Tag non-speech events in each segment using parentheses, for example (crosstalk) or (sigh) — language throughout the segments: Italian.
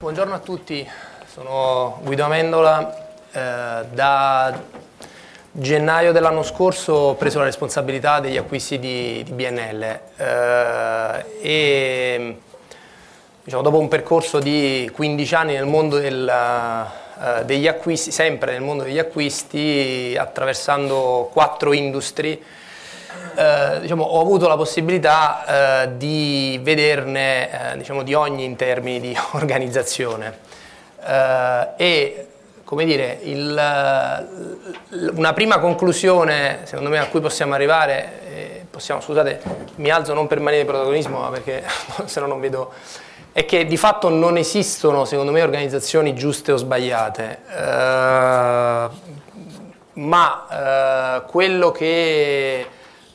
Buongiorno a tutti, sono Guido Amendola. Eh, da gennaio dell'anno scorso ho preso la responsabilità degli acquisti di, di BNL eh, e diciamo, dopo un percorso di 15 anni nel mondo del, eh, degli acquisti, sempre nel mondo degli acquisti, attraversando quattro industrie, eh, diciamo, ho avuto la possibilità eh, di vederne eh, diciamo, di ogni in termini di (laughs) organizzazione eh, e come dire, il, una prima conclusione secondo me a cui possiamo arrivare, possiamo, scusate mi alzo non per maniera di protagonismo ma perché (laughs) se no non vedo, è che di fatto non esistono secondo me organizzazioni giuste o sbagliate eh, ma eh, quello che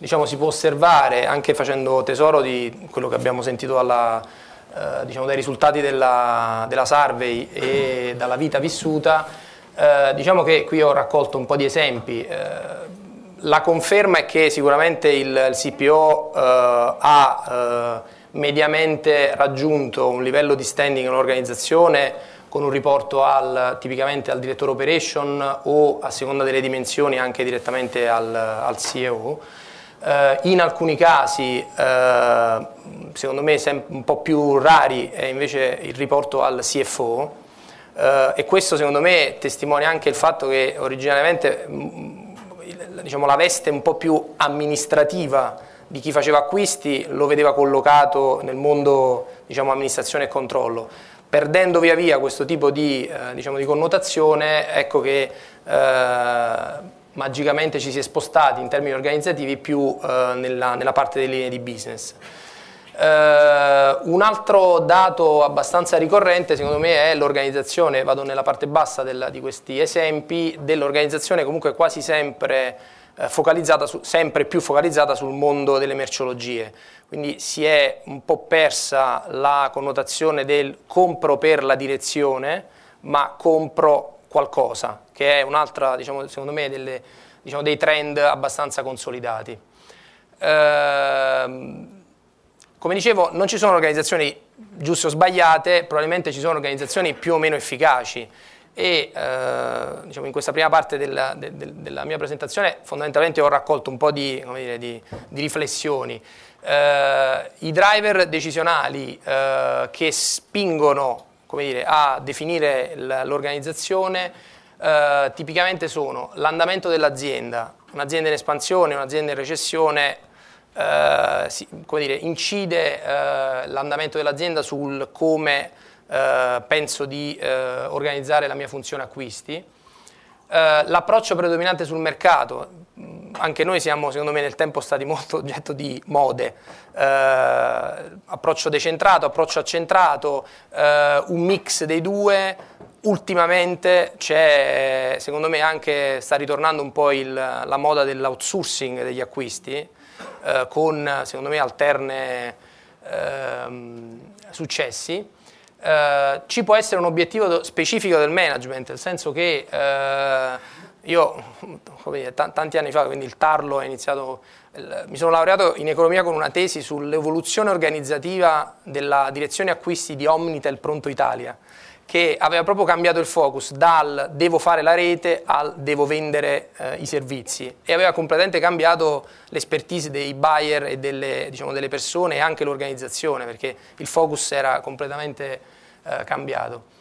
diciamo, si può osservare anche facendo tesoro di quello che abbiamo sentito alla, eh, diciamo, dai risultati della, della, survey e dalla vita vissuta, eh, diciamo che qui ho raccolto un po' di esempi. Eh, la conferma è che sicuramente il, il CPO eh, ha eh, mediamente raggiunto un livello di standing in un'organizzazione con un riporto al, tipicamente al direttore operation o a seconda delle dimensioni anche direttamente al, al CEO eh, in alcuni casi, eh, secondo me un po' più rari, è invece il riporto al CFO eh, e questo secondo me testimonia anche il fatto che originariamente mm, diciamo, la veste un po' più amministrativa di chi faceva acquisti lo vedeva collocato nel mondo diciamo, amministrazione e controllo. Perdendo via via questo tipo di, eh, diciamo, di connotazione, ecco che eh, magicamente ci si è spostati in termini organizzativi più eh, nella, nella, parte delle linee di business. Eh, un altro dato abbastanza ricorrente secondo me è l'organizzazione, vado nella parte bassa della, di questi esempi, dell'organizzazione comunque quasi sempre eh, focalizzata su, sempre più focalizzata sul mondo delle merceologie. Quindi si è un po' persa la connotazione del compro per la direzione, ma compro qualcosa, che è un'altra, diciamo, secondo me, delle, diciamo, dei trend abbastanza consolidati. Ehm, come dicevo, non ci sono organizzazioni giuste o sbagliate, probabilmente ci sono organizzazioni più o meno efficaci e eh, diciamo, in questa prima parte della, de, de, della, mia presentazione fondamentalmente ho raccolto un po' di, dire, di, di riflessioni. Eh, I driver decisionali eh, che spingono dire, a definire l'organizzazione eh, tipicamente sono l'andamento dell'azienda, un'azienda in espansione, un'azienda in recessione, eh, si, dire, incide eh, l'andamento dell'azienda sul come eh, penso di eh, organizzare la mia funzione acquisti. Eh, l'approccio predominante sul mercato, Mm, anche noi siamo secondo me nel tempo stati molto oggetto di mode, eh, approccio decentrato, approccio accentrato, eh, un mix dei due, ultimamente c'è secondo me anche, sta ritornando un po' il, la moda dell'outsourcing degli acquisti, eh, con secondo me alterne ehm, successi. Eh, ci può essere un obiettivo specifico del management, nel senso che eh, io, dire, tanti anni fa, quindi il Tarlo, iniziato, mi sono laureato in economia con una tesi sull'evoluzione organizzativa della direzione acquisti di Omnitel Pronto Italia, che aveva proprio cambiato il focus dal devo fare la rete al devo vendere eh, i servizi e aveva completamente cambiato l'espertise dei buyer e delle, diciamo, delle persone e anche l'organizzazione, perché il focus era completamente eh, cambiato.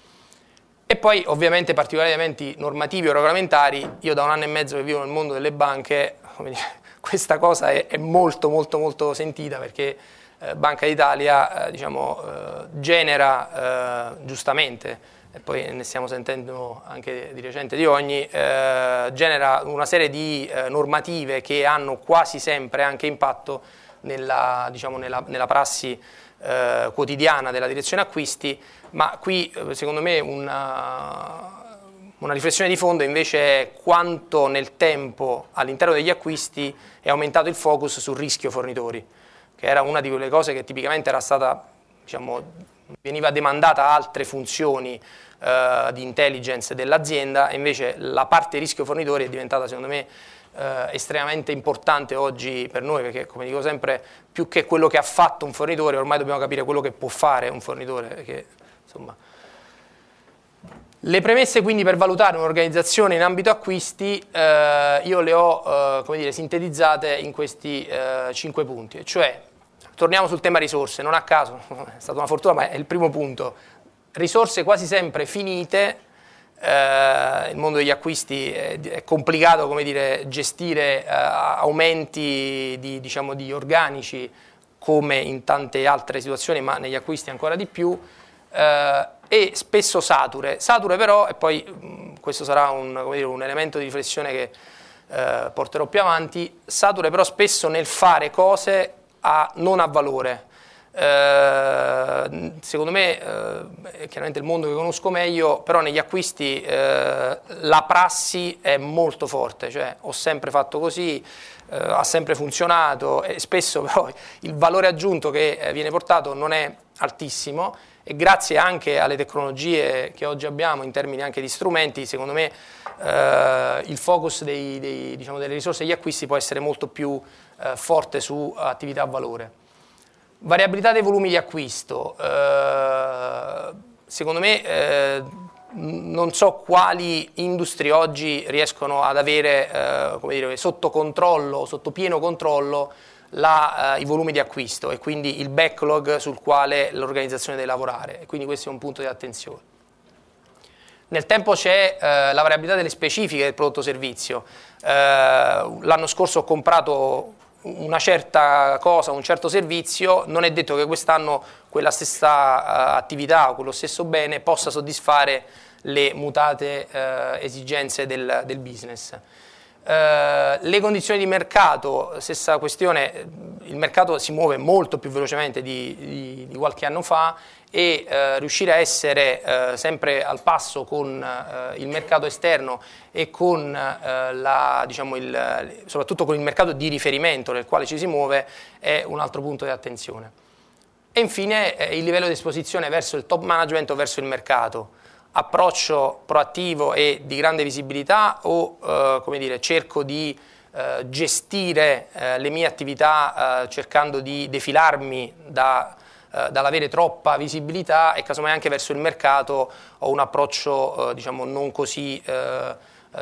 E poi ovviamente particolari elementi normativi o regolamentari, io da un anno e mezzo che vivo nel mondo delle banche, (laughs) questa cosa è, è molto molto molto sentita perché eh, Banca d'Italia eh, diciamo, eh, genera eh, giustamente, e poi ne stiamo sentendo anche di recente di ogni, eh, genera una serie di eh, normative che hanno quasi sempre anche impatto nella, diciamo, nella, nella prassi eh, quotidiana della direzione acquisti, ma qui eh, secondo me una, eh, una riflessione di fondo invece è quanto nel tempo all'interno degli acquisti è aumentato il focus sul rischio fornitori, che era una di quelle cose che tipicamente era stata, diciamo, veniva demandata altre funzioni eh, di intelligence dell'azienda e invece la parte rischio fornitori è diventata secondo me eh, estremamente importante oggi per noi, perché come dico sempre, più che quello che ha fatto un fornitore, ormai dobbiamo capire quello che può fare un fornitore. Perché, insomma, le premesse quindi per valutare un'organizzazione in ambito acquisti eh, io le ho eh, dire, sintetizzate in questi eh, 5 punti, cioè torniamo sul tema risorse, non a caso, (laughs) è stata una fortuna ma è il primo punto, risorse quasi sempre finite eh, il mondo degli acquisti è complicato come dire, gestire eh, aumenti di, diciamo, di organici come in tante altre situazioni, ma negli acquisti ancora di più, eh, e spesso sature. Sature però, e poi mh, mm, questo sarà un, dire, un, elemento di riflessione che eh, porterò più avanti, sature però spesso nel fare cose a, non a valore, eh, secondo me, eh, chiaramente il mondo che conosco meglio, però negli acquisti eh, la prassi è molto forte, cioè ho sempre fatto così, eh, ha sempre funzionato e spesso (laughs) però il valore aggiunto che eh, viene portato non è altissimo e grazie anche alle tecnologie che oggi abbiamo in termini anche di strumenti, secondo me eh, il focus dei, dei, diciamo, delle risorse e degli acquisti può essere molto più eh, forte su attività a valore. Variabilità dei volumi di acquisto. Eh, secondo me eh, non so quali industrie oggi riescono ad avere eh, dire, sotto controllo, sotto pieno controllo la, i volumi di acquisto e quindi il backlog sul quale l'organizzazione deve lavorare. E quindi questo è un punto di attenzione. Nel tempo c'è la variabilità delle specifiche del prodotto servizio. l'anno scorso ho comprato una certa cosa, un certo servizio, non è detto che quest'anno quella stessa eh, attività o quello stesso bene possa soddisfare le mutate eh, esigenze del, del business. Eh, le condizioni di mercato, stessa questione, il mercato si muove molto più velocemente di, di, di qualche anno fa e eh, riuscire a essere eh, sempre al passo con eh, il mercato esterno e con eh, la, diciamo il, soprattutto con il mercato di riferimento nel quale ci si muove è un altro punto di attenzione. E infine il livello di esposizione verso il top management o verso il mercato approccio proattivo e di grande visibilità o eh, come dire, cerco di eh, gestire eh, le mie attività eh, cercando di defilarmi da, eh, dall'avere troppa visibilità e casomai anche verso il mercato ho un approccio eh, diciamo, non così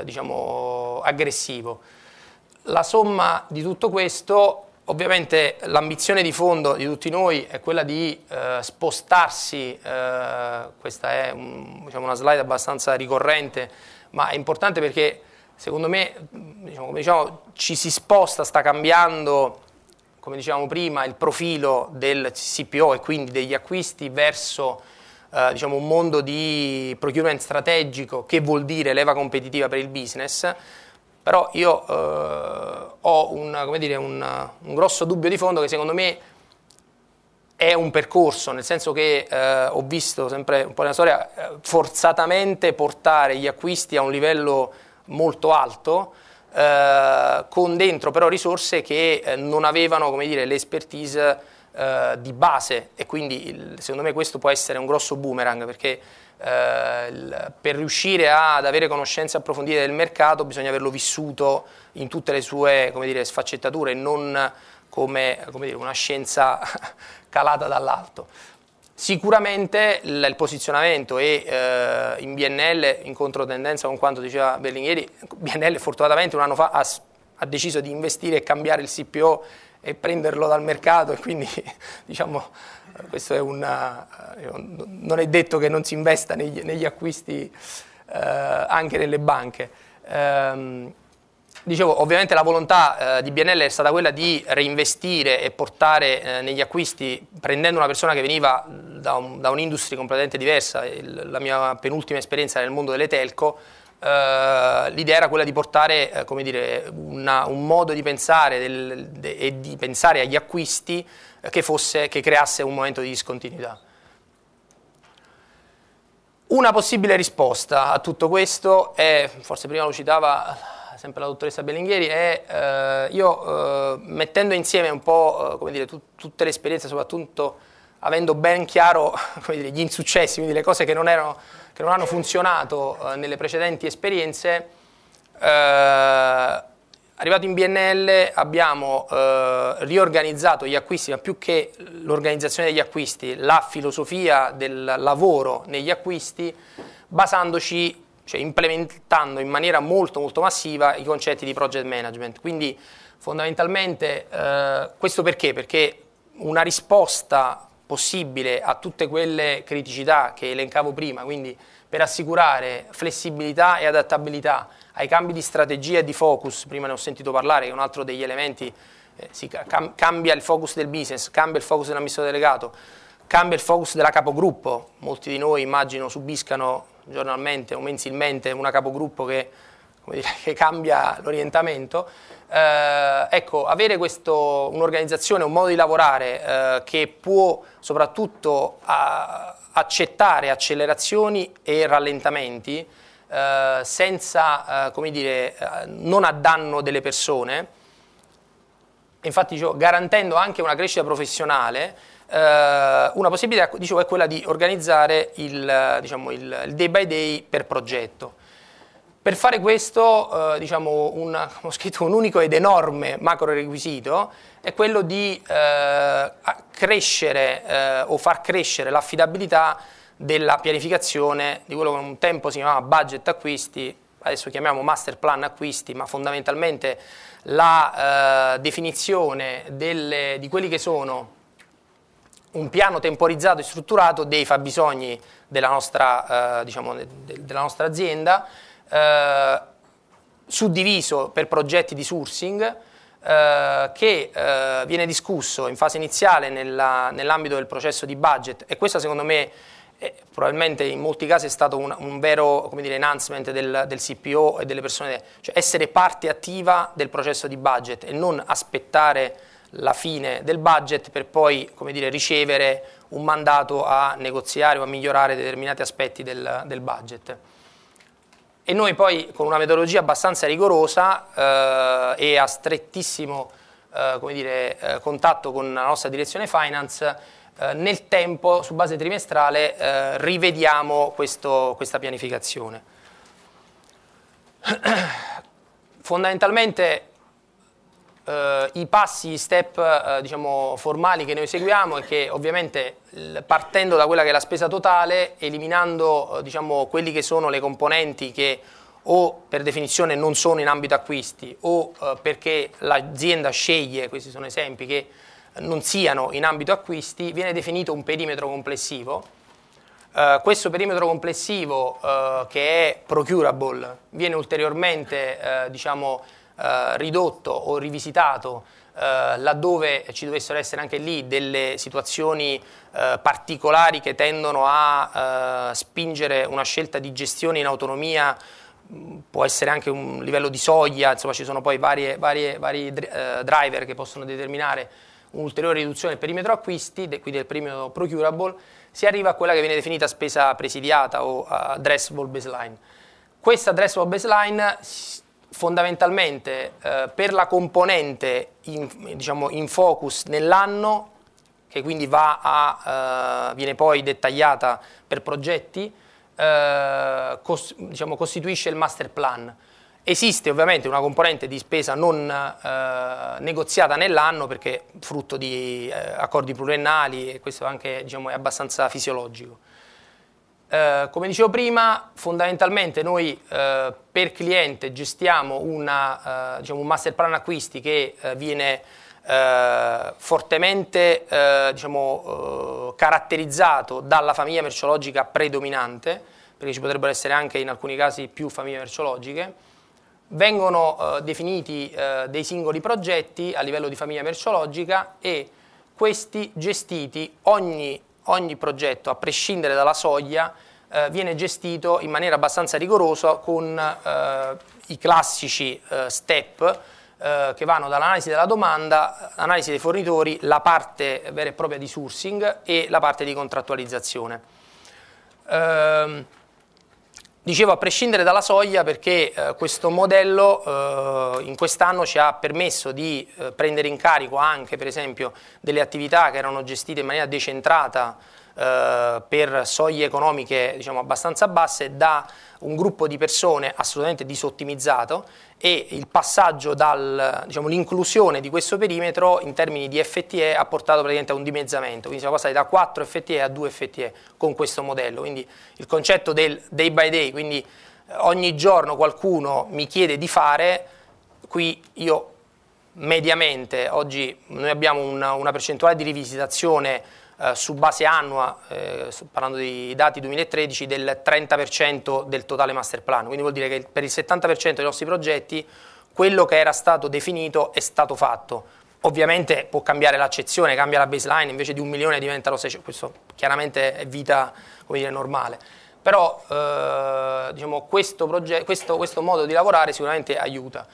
diciamo, aggressivo. La somma di tutto questo Ovviamente l'ambizione di fondo di tutti noi è quella di eh, spostarsi, eh, questa è un, diciamo una slide abbastanza ricorrente, ma è importante perché secondo me diciamo, come diciamo, ci si sposta, sta cambiando, come dicevamo prima, il profilo del CPO e quindi degli acquisti verso eh, diciamo, un mondo di procurement strategico che vuol dire leva competitiva per il business però io eh, ho un, dire, un, un, grosso dubbio di fondo che secondo me è un percorso, nel senso che eh, ho visto sempre un po' nella storia eh, forzatamente portare gli acquisti a un livello molto alto, eh, con dentro però risorse che eh, non avevano dire, l'expertise eh, di base e quindi il, secondo me questo può essere un grosso boomerang perché eh, per riuscire ad avere conoscenze approfondite del mercato bisogna averlo vissuto in tutte le sue dire, sfaccettature, non come, come dire, una scienza (laughs) calata dall'alto. Sicuramente il, posizionamento e eh, in BNL, in controtendenza con quanto diceva Berlinghieri, BNL fortunatamente un anno fa ha, ha, deciso di investire e cambiare il CPO e prenderlo dal mercato e quindi (laughs) diciamo, questo è una, eh, non è detto che non si investa negli, negli acquisti eh, anche nelle banche. Ehm, dicevo, ovviamente la volontà eh, di BNL è stata quella di reinvestire e portare eh, negli acquisti, prendendo una persona che veniva da, un, da un'industria completamente diversa, Il, la mia penultima esperienza nel mondo delle telco, eh, l'idea era quella di portare eh, dire, una, un modo di pensare del, de, e di pensare agli acquisti che, fosse, che creasse un momento di discontinuità. Una possibile risposta a tutto questo è, forse prima lo citava sempre la dottoressa Bellinghieri, è eh, io eh, mettendo insieme un po' eh, dire, tut- tutte le esperienze, soprattutto avendo ben chiaro (laughs) dire, gli insuccessi, quindi le cose che non, erano, che non hanno funzionato eh, nelle precedenti esperienze, eh, Arrivato in BNL abbiamo eh, riorganizzato gli acquisti, ma più che l'organizzazione degli acquisti, la filosofia del lavoro negli acquisti, basandoci, cioè implementando in maniera molto molto massiva i concetti di project management. Quindi fondamentalmente eh, questo perché? Perché una risposta possibile a tutte quelle criticità che elencavo prima, quindi per assicurare flessibilità e adattabilità ai cambi di strategia e di focus, prima ne ho sentito parlare, che è un altro degli elementi, eh, si cam cambia il focus del business, cambia il focus dell'amministratore delegato, cambia il focus della capogruppo, molti di noi immagino subiscano giornalmente o mensilmente una capogruppo che, dire, (laughs) che cambia l'orientamento, eh, ecco, avere un'organizzazione, un modo di lavorare eh, che può soprattutto accettare accelerazioni e rallentamenti, eh, senza, eh, come dire, eh, non a danno delle persone, infatti dicevo, garantendo anche una crescita professionale, una possibilità dicevo, è quella di organizzare il, diciamo, il day by day per progetto. Per fare questo, eh, diciamo un, (laughs) ho scritto un unico ed enorme macro requisito, è quello di eh, crescere eh, o far crescere l'affidabilità della pianificazione di quello che un tempo si chiamava budget acquisti, adesso chiamiamo master plan acquisti, ma fondamentalmente la eh, definizione delle, di quelli che sono un piano temporizzato e strutturato dei fabbisogni della nostra, eh, diciamo, de, de, della nostra azienda, eh, suddiviso per progetti di sourcing, Uh, che uh, viene discusso in fase iniziale nell'ambito del processo di budget e questa secondo me eh, probabilmente in molti casi è stato un, un vero dire, enhancement del, del, CPO e delle persone, cioè essere parte attiva del processo di budget e non aspettare la fine del budget per poi dire, ricevere un mandato a negoziare o a migliorare determinati aspetti del, del budget. E noi poi con una metodologia abbastanza rigorosa eh, e a strettissimo eh, dire, eh, contatto con la nostra direzione finance eh, nel tempo, su base trimestrale, eh, rivediamo questo, questa pianificazione. (clears throat) Fondamentalmente eh, i passi, i step eh, diciamo, formali che noi seguiamo è che ovviamente partendo da quella che è la spesa totale, eliminando eh, diciamo, quelli che sono le componenti che o per definizione non sono in ambito acquisti o perché l'azienda sceglie, questi sono esempi che non siano in ambito acquisti, viene definito un perimetro complessivo. Uh, questo perimetro complessivo uh, che è procurable viene ulteriormente uh, diciamo, ridotto o rivisitato laddove ci dovessero essere anche lì delle situazioni particolari che tendono a spingere una scelta di gestione in autonomia può essere anche un livello di soglia, insomma ci sono poi varie, varie, vari driver che possono determinare un'ulteriore riduzione del perimetro acquisti, quindi del perimetro procurable, si arriva a quella che viene definita spesa presidiata o eh, addressable baseline. Questa addressable baseline fondamentalmente eh, per la componente in, diciamo, in focus nell'anno, che quindi a, eh, viene poi dettagliata per progetti, eh, cos, diciamo, costituisce il master plan. Esiste ovviamente una componente di spesa non eh, negoziata nell'anno perché frutto di eh, accordi pluriennali e questo anche, diciamo, è abbastanza fisiologico. Eh, come dicevo prima, fondamentalmente noi eh, per cliente gestiamo una, eh, diciamo, un master plan acquisti che eh, viene fortemente diciamo, caratterizzato dalla famiglia merceologica predominante, perché ci potrebbero essere anche in alcuni casi più famiglie merceologiche, Vengono eh, definiti eh, dei singoli progetti a livello di famiglia merceologica e questi gestiti, ogni, ogni progetto a prescindere dalla soglia, eh, viene gestito in maniera abbastanza rigorosa con eh, i classici eh, step eh, che vanno dall'analisi della domanda, l'analisi dei fornitori, la parte vera e propria di sourcing e la parte di contrattualizzazione. Ehm, Dicevo a prescindere dalla soglia perché eh, questo modello eh, in quest'anno ci ha permesso di eh, prendere in carico anche per esempio delle attività che erano gestite in maniera decentrata eh, per soglie economiche diciamo, abbastanza basse da un gruppo di persone assolutamente disottimizzato e il passaggio dall'inclusione diciamo, di questo perimetro in termini di FTE ha portato praticamente a un dimezzamento, quindi siamo passati da 4 FTE a 2 FTE con questo modello, quindi il concetto del day by day, quindi eh, ogni giorno qualcuno mi chiede di fare, qui io mediamente oggi noi abbiamo una, una percentuale di rivisitazione eh, su base annua, eh, parlando dei dati 2013, del 30% del totale master plan. Quindi vuol dire che per il 70% dei nostri progetti quello che era stato definito è stato fatto. Ovviamente può cambiare l'accezione, cambia la baseline, invece di un milione diventano 600, questo chiaramente è vita dire, normale. Però eh, diciamo, questo, progetto, questo, questo modo di lavorare sicuramente aiuta.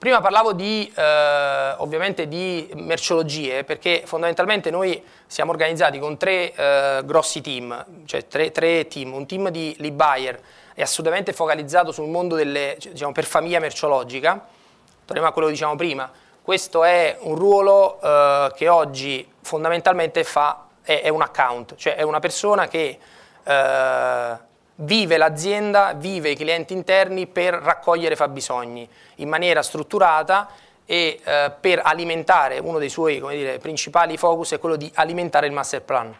Prima parlavo di, eh, ovviamente di merciologie perché fondamentalmente noi siamo organizzati con tre eh, grossi team, cioè tre, tre, team, un team di lead buyer è assolutamente focalizzato sul mondo delle, cioè, diciamo, per famiglia merciologica, torniamo a quello che diciamo prima, questo è un ruolo eh, che oggi fondamentalmente fa, è, è, un account, cioè è una persona che eh, vive l'azienda, vive i clienti interni per raccogliere fabbisogni in maniera strutturata e eh, per alimentare, uno dei suoi dire, principali focus è quello di alimentare il master plan,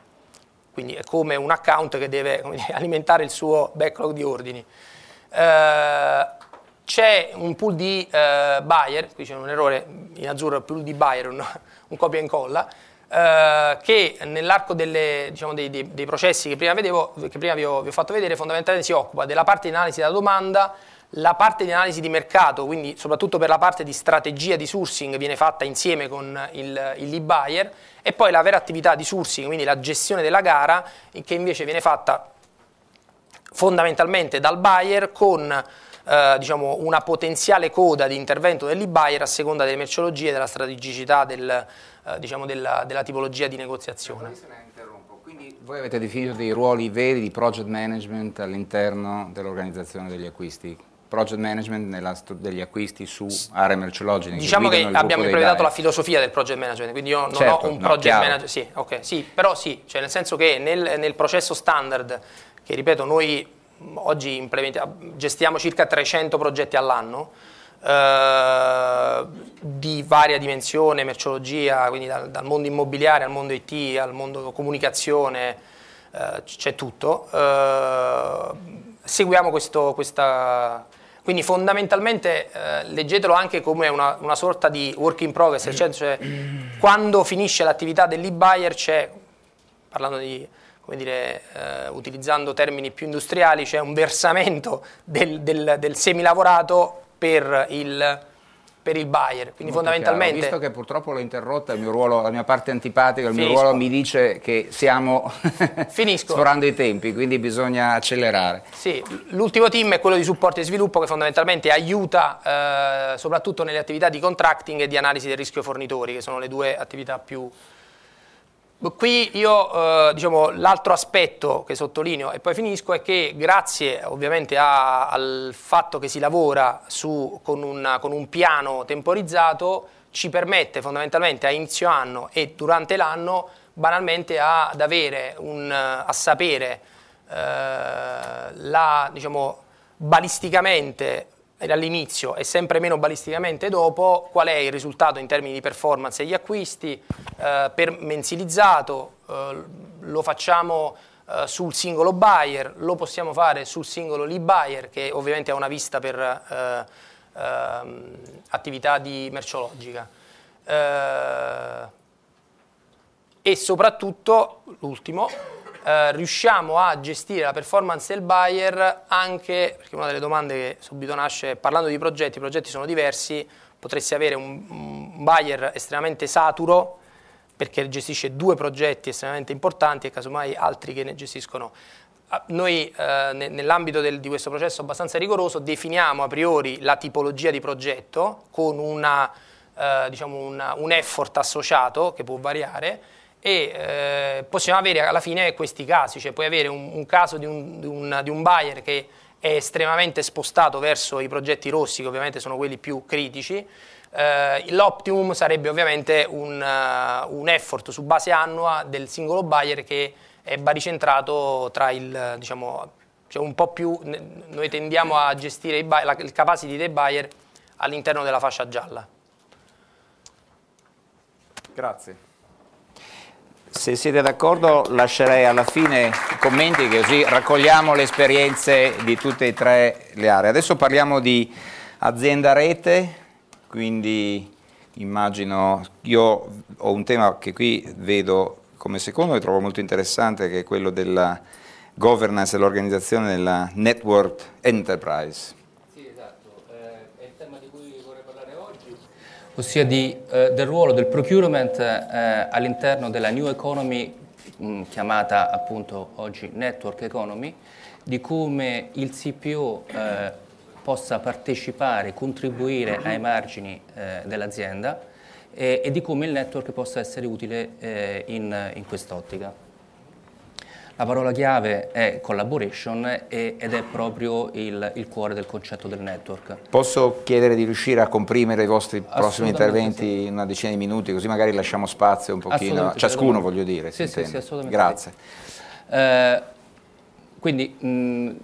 quindi è come un account che deve dire, (laughs) alimentare il suo backlog di ordini. Eh, c'è un pool di eh, buyer, qui c'è un errore in azzurro, pool di buyer, un, (laughs) un copia e incolla, eh, che nell'arco delle, diciamo, dei, dei, dei, processi che prima, vedevo, che prima vi, ho, vi ho fatto vedere fondamentalmente si occupa della parte di analisi della domanda, la parte di analisi di mercato, quindi soprattutto per la parte di strategia di sourcing viene fatta insieme con il, il lead buyer e poi la vera attività di sourcing, quindi la gestione della gara che invece viene fatta fondamentalmente dal buyer con eh, diciamo, una potenziale coda di intervento dell'e-buyer a seconda delle merceologie e della strategicità del, eh, diciamo della, della, tipologia di negoziazione. Quindi voi avete definito dei ruoli veri di project management all'interno dell'organizzazione degli acquisti? project management degli acquisti su aree merceologiche. Diciamo che, che abbiamo implementato la filosofia del project management, quindi io non certo, ho un project chiaro. manager, sì, okay, sì, però sì, cioè nel senso che nel, nel processo standard, che ripeto noi oggi gestiamo circa 300 progetti all'anno eh, di varia dimensione, merceologia, quindi dal, dal, mondo immobiliare al mondo IT, al mondo comunicazione, eh, c'è tutto. Eh, seguiamo questo, questa... Quindi fondamentalmente eh, leggetelo anche come una, una, sorta di work in progress, cioè, quando finisce l'attività dell'e-buyer c'è, parlando di come dire, eh, utilizzando termini più industriali, c'è cioè un versamento del, del, del semilavorato per il, per il buyer. Quindi Molto fondamentalmente... Chiaro. Visto che purtroppo l'ho interrotta, il mio ruolo, la mia parte antipatica, il Finisco. mio ruolo mi dice che stiamo (laughs) sforando i tempi, quindi bisogna accelerare. Sì, l'ultimo team è quello di supporto e sviluppo che fondamentalmente aiuta eh, soprattutto nelle attività di contracting e di analisi del rischio fornitori, che sono le due attività più importanti Qui io, eh, diciamo, l'altro aspetto che sottolineo e poi finisco è che grazie ovviamente a, al fatto che si lavora su, con, una, con, un piano temporizzato ci permette fondamentalmente a inizio anno e durante l'anno banalmente a, ad avere un, a sapere eh, la, diciamo, balisticamente dall'inizio e sempre meno balisticamente dopo, qual è il risultato in termini di performance e degli acquisti, eh, per mensilizzato, eh, lo facciamo eh, sul singolo buyer, lo possiamo fare sul singolo lead buyer che ovviamente ha una vista per eh, ehm, attività di merciologica. Eh, e soprattutto, l'ultimo, eh, riusciamo a gestire la performance del buyer anche, perché una delle domande che subito nasce, parlando di progetti, i progetti sono diversi, potresti avere un, un buyer estremamente saturo perché gestisce due progetti estremamente importanti e casomai altri che ne gestiscono ah, noi eh, nell'ambito del, di questo processo abbastanza rigoroso definiamo a priori la tipologia di progetto con una, eh, diciamo una, un effort associato che può variare e eh, possiamo avere alla fine questi casi, cioè puoi avere un, un caso di un, di, un, di un, buyer che è estremamente spostato verso i progetti rossi, che ovviamente sono quelli più critici, eh, l'optimum sarebbe ovviamente un, uh, un effort su base annua del singolo buyer che è baricentrato tra il, diciamo, cioè un po' più, noi tendiamo a gestire il, buyer, la, il capacity dei buyer all'interno della fascia gialla. Grazie. Se siete d'accordo lascerei alla fine i commenti che così raccogliamo le esperienze di tutte e tre le aree. Adesso parliamo di azienda rete, quindi immagino, io ho un tema che qui vedo come secondo e trovo molto interessante che è quello della governance e l'organizzazione della network enterprise. ossia di, eh, del ruolo del procurement eh, all'interno della new economy, mh, mm, chiamata appunto oggi network economy, di come il CPO eh, possa partecipare, contribuire ai margini eh, dell'azienda e, eh, e, di come il network possa essere utile eh, in, in quest'ottica. La parola chiave è collaboration e, ed è proprio il, il, cuore del concetto del network. Posso chiedere di riuscire a comprimere i vostri prossimi interventi in una decina di minuti, così magari lasciamo spazio un pochino, ciascuno voglio dire. Sì, sì, sì, assolutamente. Grazie. Eh, quindi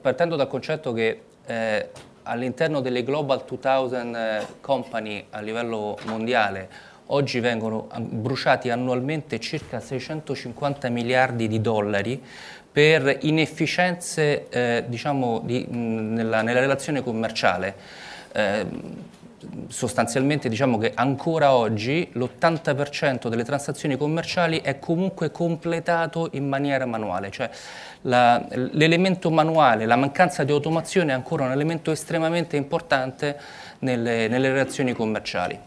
partendo dal concetto che eh, all'interno delle Global 2000 Company a livello mondiale Oggi vengono bruciati annualmente circa 650 miliardi di dollari per inefficienze eh, diciamo, di, mh, nella, nella, relazione commerciale. Eh, sostanzialmente diciamo che ancora oggi l'80% delle transazioni commerciali è comunque completato in maniera manuale, cioè l'elemento manuale, la mancanza di automazione è ancora un elemento estremamente importante nelle, nelle relazioni commerciali.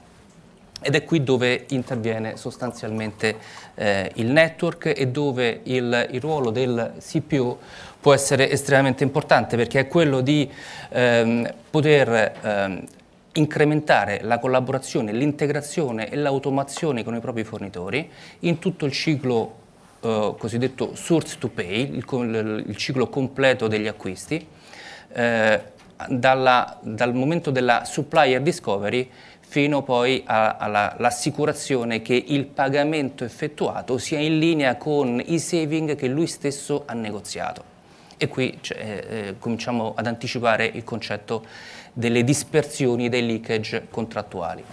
Ed è qui dove interviene sostanzialmente eh, il network e dove il, il, ruolo del CPU può essere estremamente importante perché è quello di ehm, poter ehm, incrementare la collaborazione, l'integrazione e l'automazione con i propri fornitori in tutto il ciclo eh, cosiddetto source to pay, il, il, ciclo completo degli acquisti, eh, dalla, dal momento della supplier discovery fino poi all'assicurazione che il pagamento effettuato sia in linea con i saving che lui stesso ha negoziato. E qui cioè, eh, eh, cominciamo ad anticipare il concetto delle dispersioni dei leakage contrattuali.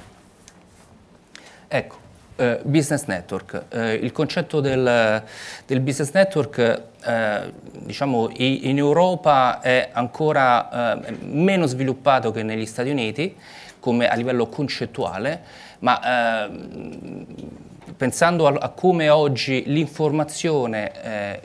Ecco, eh, business network. Eh, il concetto del, del business network eh, diciamo, in Europa è ancora eh, meno sviluppato che negli Stati Uniti come a livello concettuale, ma eh, pensando a, a, come oggi l'informazione eh,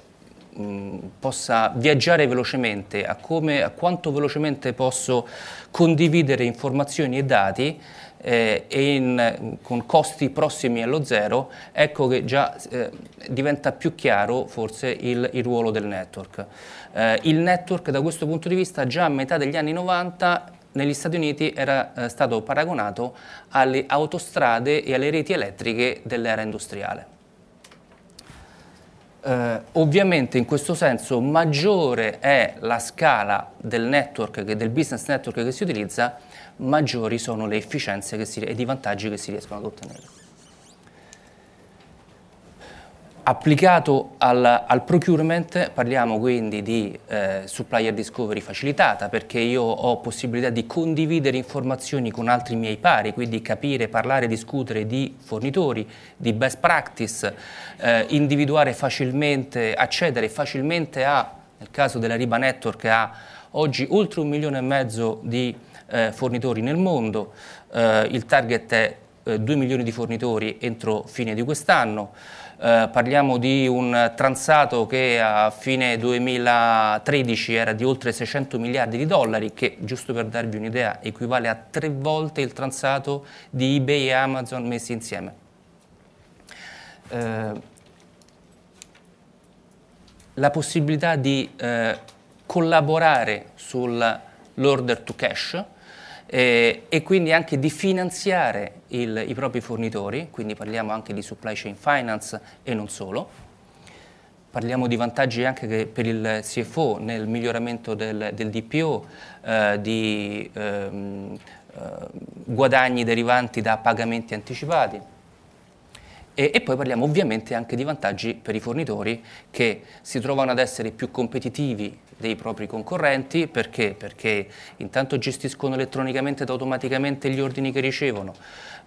possa viaggiare velocemente, a, come, a quanto velocemente posso condividere informazioni e dati, eh, e in, con costi prossimi allo zero, ecco che già eh, diventa più chiaro forse il, il ruolo del network. Eh, il network da questo punto di vista già a metà degli anni 90 negli Stati Uniti era eh, stato paragonato alle autostrade e alle reti elettriche dell'era industriale. Eh, ovviamente in questo senso maggiore è la scala del network, del business network che si utilizza, maggiori sono le efficienze si, ed i vantaggi che si riescono ad ottenere. Applicato al, al, procurement parliamo quindi di eh, supplier discovery facilitata perché io ho possibilità di condividere informazioni con altri miei pari, quindi capire, parlare, discutere di fornitori, di best practice, eh, individuare facilmente, accedere facilmente a, nel caso della Riba Network, a oggi oltre un milione e mezzo di eh, fornitori nel mondo, eh, il target è 2 eh, milioni di fornitori entro fine di quest'anno. Eh, parliamo di un transato che a fine 2013 era di oltre 600 miliardi di dollari, che giusto per darvi un'idea equivale a tre volte il transato di eBay e Amazon messi insieme. Eh, la possibilità di eh, collaborare sull'order to cash eh, e quindi anche di finanziare il, i propri fornitori, quindi parliamo anche di supply chain finance e non solo. Parliamo di vantaggi anche per il CFO nel miglioramento del, del DPO, eh, di ehm, eh, guadagni derivanti da pagamenti anticipati. E, e, poi parliamo ovviamente anche di vantaggi per i fornitori che si trovano ad essere più competitivi dei propri concorrenti perché? Perché intanto gestiscono elettronicamente ed automaticamente gli ordini che ricevono,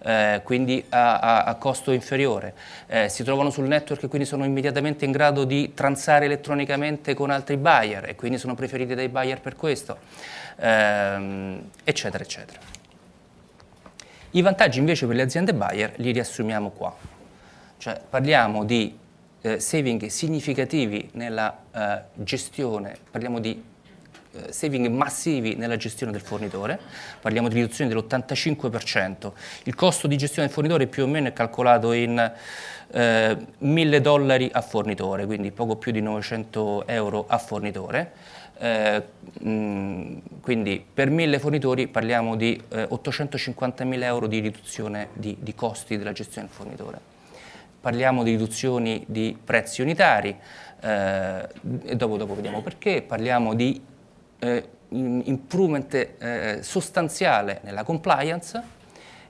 eh, quindi a, a, a, costo inferiore, eh, si trovano sul network e quindi sono immediatamente in grado di transare elettronicamente con altri buyer e quindi sono preferiti dai buyer per questo, eh, eccetera, eccetera. I vantaggi invece per le aziende buyer li riassumiamo qua. Cioè parliamo di eh, saving significativi nella eh, gestione, parliamo di eh, saving massivi nella gestione del fornitore, parliamo di riduzione dell'85%. Il costo di gestione del fornitore più o meno è calcolato in 1000 eh, dollari a fornitore, quindi poco più di 900 euro a fornitore. Eh, mh, quindi per 1000 fornitori parliamo di eh, 850.000 euro di riduzione di, di costi della gestione del fornitore parliamo di riduzioni di prezzi unitari, eh, e dopo, dopo, vediamo perché, parliamo di eh, improvement eh, sostanziale nella compliance,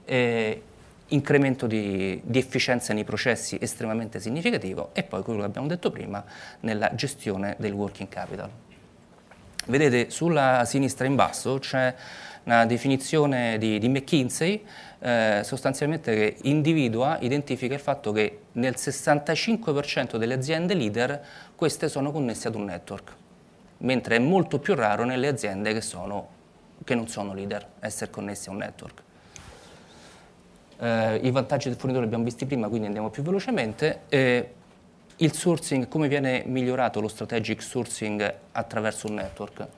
eh, incremento di, di, efficienza nei processi estremamente significativo e poi quello che abbiamo detto prima nella gestione del working capital. Vedete sulla sinistra in basso c'è una definizione di, di McKinsey eh, sostanzialmente che individua, identifica il fatto che nel 65% delle aziende leader queste sono connesse ad un network, mentre è molto più raro nelle aziende che, sono, che non sono leader essere connessi a un network. Eh, I vantaggi del fornitore li abbiamo visti prima, quindi andiamo più velocemente. Eh, il sourcing, come viene migliorato lo strategic sourcing attraverso un network?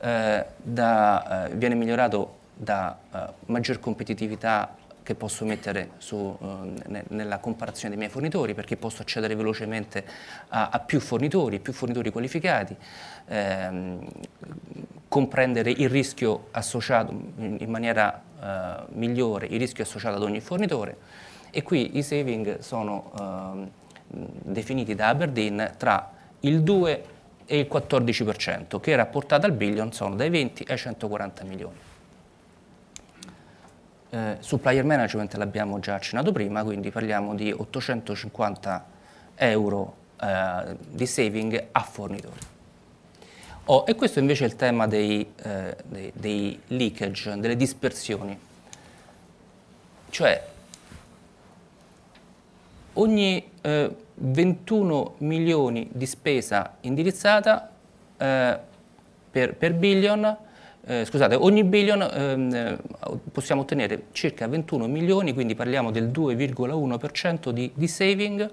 eh, da, eh, viene migliorato da eh, maggior competitività che posso mettere su, eh, ne, nella comparazione dei miei fornitori perché posso accedere velocemente a, a più fornitori, più fornitori qualificati, ehm, comprendere il rischio associato in, in maniera eh, migliore, il rischio associato ad ogni fornitore e qui i saving sono ehm, definiti da Aberdeen tra il 2 e il 14%, che rapportata al billion sono dai 20 ai 140 milioni. Eh, supplier management l'abbiamo già accennato prima, quindi parliamo di 850 euro eh, di saving a fornitore. Oh, e questo invece è il tema dei, eh, dei, dei leakage, delle dispersioni. Cioè, ogni eh, 21 milioni di spesa indirizzata eh, per, per, billion, eh, scusate, ogni billion ehm, eh, possiamo ottenere circa 21 milioni, quindi parliamo del 2,1% di, di, saving,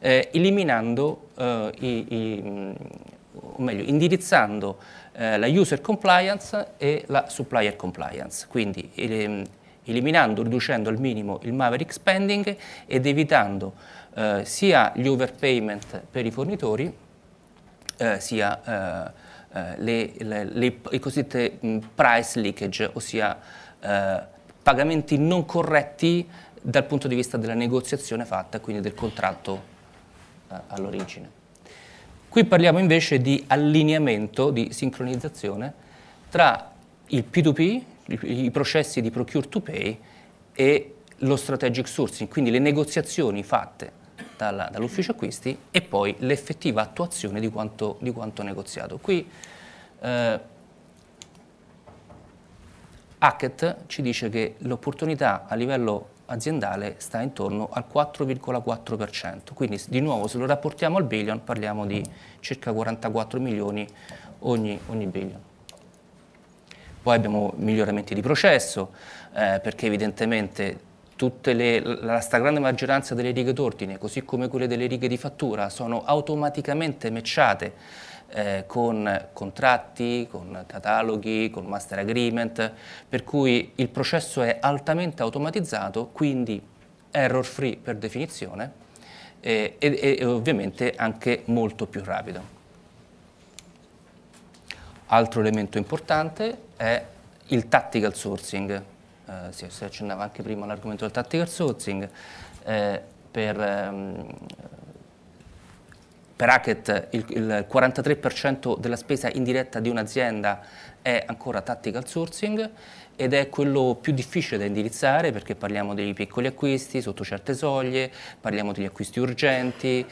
eh, eliminando eh, i, i, mm, o meglio, indirizzando eh, la user compliance e la supplier compliance. Quindi ehm, eliminando, riducendo al minimo il Maverick spending ed evitando eh, sia gli overpayment per i fornitori, eh, sia eh, eh, le, le, le, le, cosiddette mm, price leakage, ossia eh, pagamenti non corretti dal punto di vista della negoziazione fatta, quindi del contratto all'origine. Qui parliamo invece di allineamento, di sincronizzazione tra il P2P, i processi di procure to pay e lo strategic sourcing, quindi le negoziazioni fatte dalla, dall'ufficio acquisti e poi l'effettiva attuazione di quanto, di quanto negoziato. Qui eh, Hackett ci dice che l'opportunità a livello aziendale sta intorno al 4,4%, quindi di nuovo se lo rapportiamo al billion parliamo di circa 44 milioni ogni, ogni billion. Poi abbiamo miglioramenti di processo, eh, perché evidentemente le, la stragrande maggioranza delle righe d'ordine, così come quelle delle righe di fattura, sono automaticamente matchate eh, con contratti, con cataloghi, con master agreement, per cui il processo è altamente automatizzato, quindi error free per definizione eh, e, e ovviamente anche molto più rapido. Altro elemento importante è il tactical sourcing, eh, si, si, accennava anche prima all'argomento del tactical sourcing, eh, per, ehm, per Hackett il, il 43% della spesa indiretta di un'azienda è ancora tactical sourcing ed è quello più difficile da indirizzare perché parliamo dei piccoli acquisti sotto certe soglie, parliamo degli acquisti urgenti,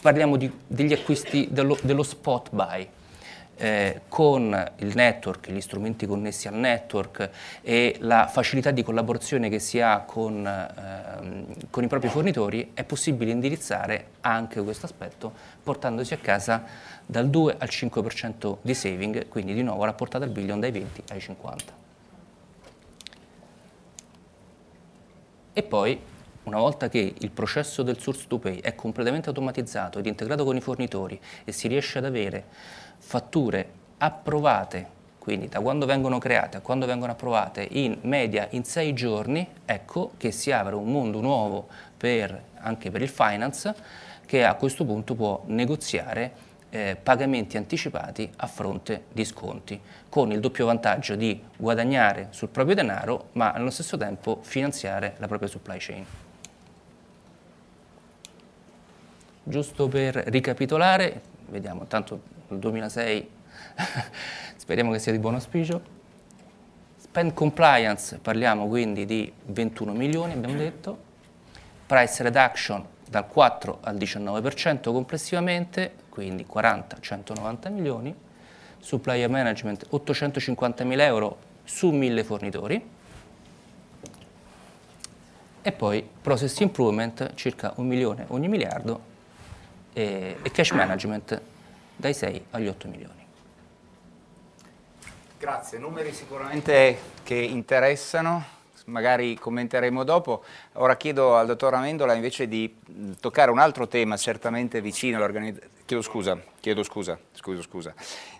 parliamo di, degli acquisti dello, dello spot buy eh, con il network, gli strumenti connessi al network e la facilità di collaborazione che si ha con, eh, con i propri fornitori, è possibile indirizzare anche questo aspetto portandosi a casa dal 2 al 5% di saving, quindi di nuovo la portata al billion dai 20 ai 50. E poi una volta che il processo del source to pay è completamente automatizzato ed integrato con i fornitori e si riesce ad avere fatture approvate, quindi da quando vengono create a quando vengono approvate in media in sei giorni, ecco che si apre un mondo nuovo per, anche per il finance che a questo punto può negoziare eh, pagamenti anticipati a fronte di sconti, con il doppio vantaggio di guadagnare sul proprio denaro ma allo stesso tempo finanziare la propria supply chain. Giusto per ricapitolare, vediamo tanto 2006, (laughs) speriamo che sia di buon auspicio. Spend compliance, parliamo quindi di 21 milioni, abbiamo mm. detto. Price reduction dal 4 al 19% complessivamente, quindi 40-190 milioni. Supplier management 850 mila euro su 1000 fornitori. E poi process improvement circa un milione ogni miliardo e, e cash management dai 6 agli 8 milioni. Grazie, numeri sicuramente che interessano, magari commenteremo dopo. Ora chiedo al dottor Amendola invece di toccare un altro tema certamente vicino all'organizzazione. Chiedo scusa, chiedo scusa, scusa, scusa.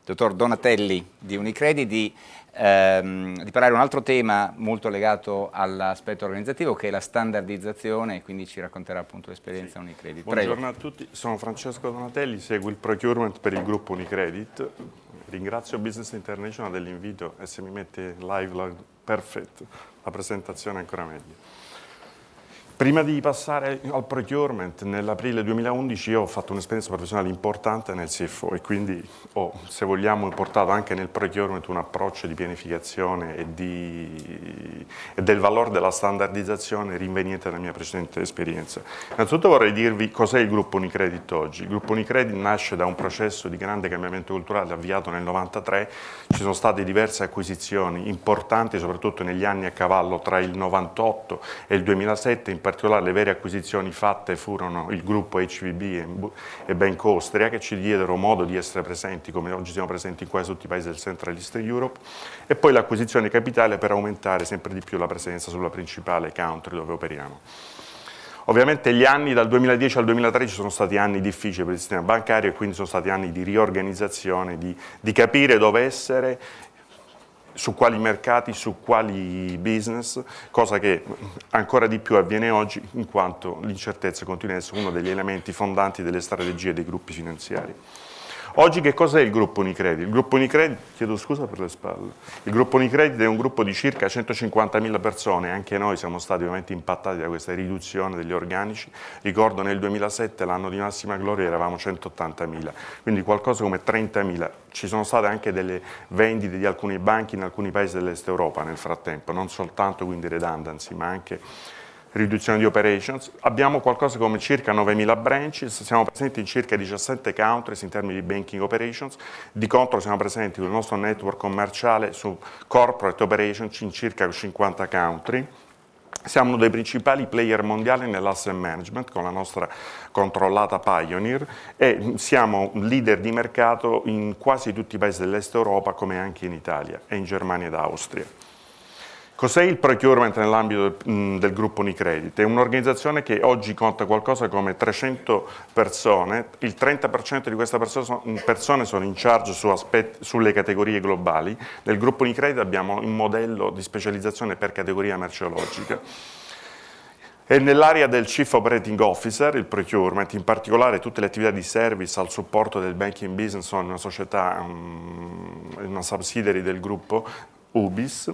Dottor Donatelli di Unicredi di ehm, di parlare di un altro tema molto legato all'aspetto organizzativo che è la standardizzazione e quindi ci racconterà appunto l'esperienza sì. Unicredit. Buongiorno Prego. a tutti, sono Francesco Donatelli, seguo il procurement per il gruppo Unicredit. Ringrazio Business International dell'invito e se mi mette live, live perfect, la presentazione è ancora meglio. Prima di passare al procurement, nell'aprile 2011 io ho fatto un'esperienza professionale importante nel CFO e quindi ho, se vogliamo, portato anche nel procurement un approccio di pianificazione e, di, e del valore della standardizzazione rinveniente dalla mia precedente esperienza. Innanzitutto vorrei dirvi cos'è il gruppo Unicredit oggi. Il gruppo Unicredit nasce da un processo di grande cambiamento culturale avviato nel 1993, ci sono state diverse acquisizioni importanti, soprattutto negli anni a cavallo tra il 1998 e il 2007, in particolare le vere acquisizioni fatte furono il gruppo HVB e Bank Austria che ci diedero modo di essere presenti come oggi siamo presenti in quasi tutti i paesi del Central East Europe e poi l'acquisizione capitale per aumentare sempre di più la presenza sulla principale country dove operiamo. Ovviamente gli anni dal 2010 al 2013 sono stati anni difficili per il sistema bancario e quindi sono stati anni di riorganizzazione, di, di capire dove essere su quali mercati, su quali business, cosa che ancora di più avviene oggi in quanto l'incertezza continua ad essere uno degli elementi fondanti delle strategie dei gruppi finanziari. Oggi che cos'è il gruppo Unicredit? Il gruppo Unicredit, chiedo scusa per le spalle, il gruppo Unicredit è un gruppo di circa 150.000 persone, anche noi siamo stati ovviamente impattati da questa riduzione degli organici, ricordo nel 2007 l'anno di massima gloria eravamo 180.000, quindi qualcosa come 30.000, ci sono state anche delle vendite di alcuni banchi in alcuni paesi dell'est Europa nel frattempo, non soltanto quindi redundancy ma anche riduzione di operations, abbiamo qualcosa come circa 9.000 branches, siamo presenti in circa 17 countries in termini di banking operations, di contro siamo presenti con il nostro network commerciale su corporate operations in circa 50 country, siamo uno dei principali player mondiali nell'asset management con la nostra controllata Pioneer e siamo leader di mercato in quasi tutti i paesi dell'est Europa come anche in Italia e in Germania ed Austria. Cos'è il procurement nell'ambito del, mm, del, gruppo Unicredit? È un'organizzazione che oggi conta qualcosa come 300 persone, il 30% di queste mm, persone sono in charge su aspetti, sulle categorie globali, nel gruppo Unicredit abbiamo un modello di specializzazione per categoria merceologica. E nell'area del Chief Operating Officer, il procurement, in particolare tutte le attività di service al supporto del banking business sono una società, mm, una subsidiary del gruppo Ubis,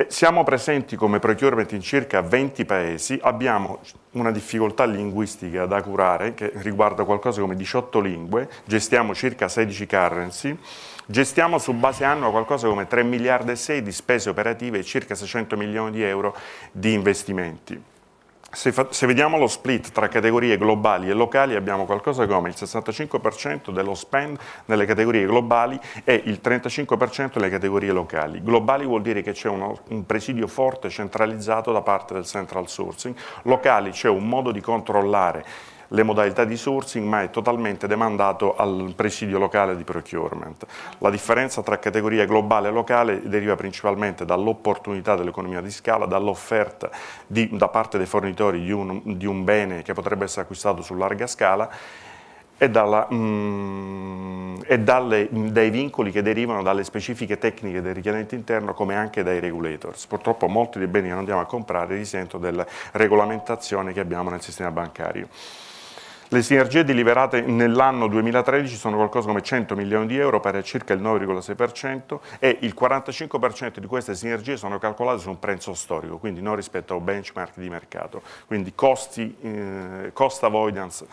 eh, siamo presenti come procurement in circa 20 paesi, abbiamo una difficoltà linguistica da curare che riguarda qualcosa come 18 lingue, gestiamo circa 16 currency, gestiamo su base annua qualcosa come 3 miliardi e 6 di spese operative e circa 600 milioni di euro di investimenti se, fa, se, vediamo lo split tra categorie globali e locali abbiamo qualcosa come il 65% dello spend nelle categorie globali e il 35% nelle categorie locali. Globali vuol dire che c'è un presidio forte centralizzato da parte del central sourcing, locali c'è un modo di controllare le modalità di sourcing, ma è totalmente demandato al presidio locale di procurement. La differenza tra categoria globale e locale deriva principalmente dall'opportunità dell'economia di scala, dall'offerta da parte dei fornitori di un, di un bene che potrebbe essere acquistato su larga scala e, dalla, mm, e dalle, dai vincoli che derivano dalle specifiche tecniche del richiedente interno come anche dai regulators. Purtroppo molti dei beni che andiamo a comprare risentono della regolamentazione che abbiamo nel sistema bancario. Le sinergie deliberate nell'anno 2013 sono qualcosa come 100 milioni di euro, pari a circa il 9,6% e il 45% di queste sinergie sono calcolate su un prezzo storico, quindi non rispetto a benchmark di mercato, quindi costi, eh, cost avoidance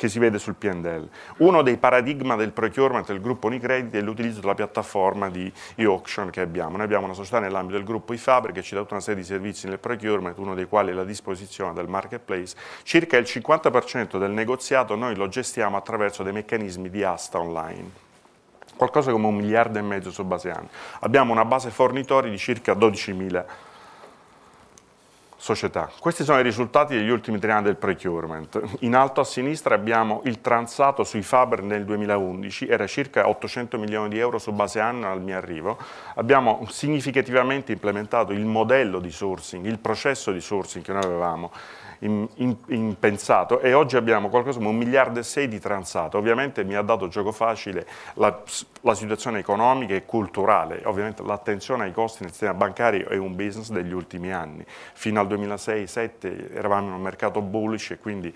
che si vede sul PNL. Uno dei paradigmi del procurement del gruppo Unicredit è l'utilizzo della piattaforma di e-auction che abbiamo. Noi abbiamo una società nell'ambito del gruppo IFABRI che ci dà tutta una serie di servizi nel procurement, uno dei quali è la disposizione del marketplace. Circa il 50% del negoziato noi lo gestiamo attraverso dei meccanismi di asta online qualcosa come un miliardo e mezzo su base annua. Abbiamo una base fornitori di circa 12.000 società. Questi sono i risultati degli ultimi tre anni del procurement. In alto a sinistra abbiamo il transato sui Faber nel 2011, era circa 800 milioni di euro su base annua al mio arrivo. Abbiamo significativamente implementato il modello di sourcing, il processo di sourcing che noi avevamo impensato e oggi abbiamo qualcosa come un miliardo e sei di transato. Ovviamente mi ha dato gioco facile la, la situazione economica e culturale, ovviamente l'attenzione ai costi nel sistema bancario è un business degli ultimi anni. Fino al 2006-2007 eravamo in un mercato bullish e quindi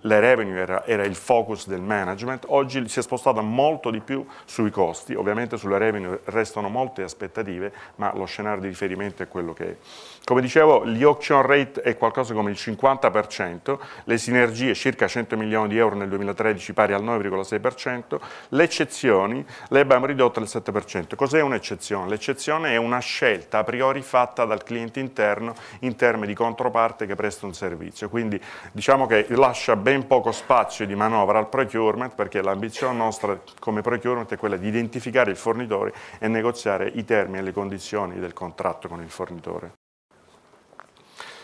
le revenue era, era il focus del management, oggi si è spostata molto di più sui costi, ovviamente sulle revenue restano molte aspettative, ma lo scenario di riferimento è quello che è. Come dicevo, gli auction rate è qualcosa come il 50%, le sinergie circa 100 milioni di euro nel 2013 pari al 9,6%, le eccezioni le abbiamo ridotte al 7%. Cos'è un'eccezione? L'eccezione è una scelta a priori fatta dal cliente interno in termini di controparte che presta un servizio, quindi diciamo che lascia ben poco spazio di manovra al procurement perché l'ambizione nostra come procurement è quella di identificare il fornitore e negoziare i termini e le condizioni del contratto con il fornitore.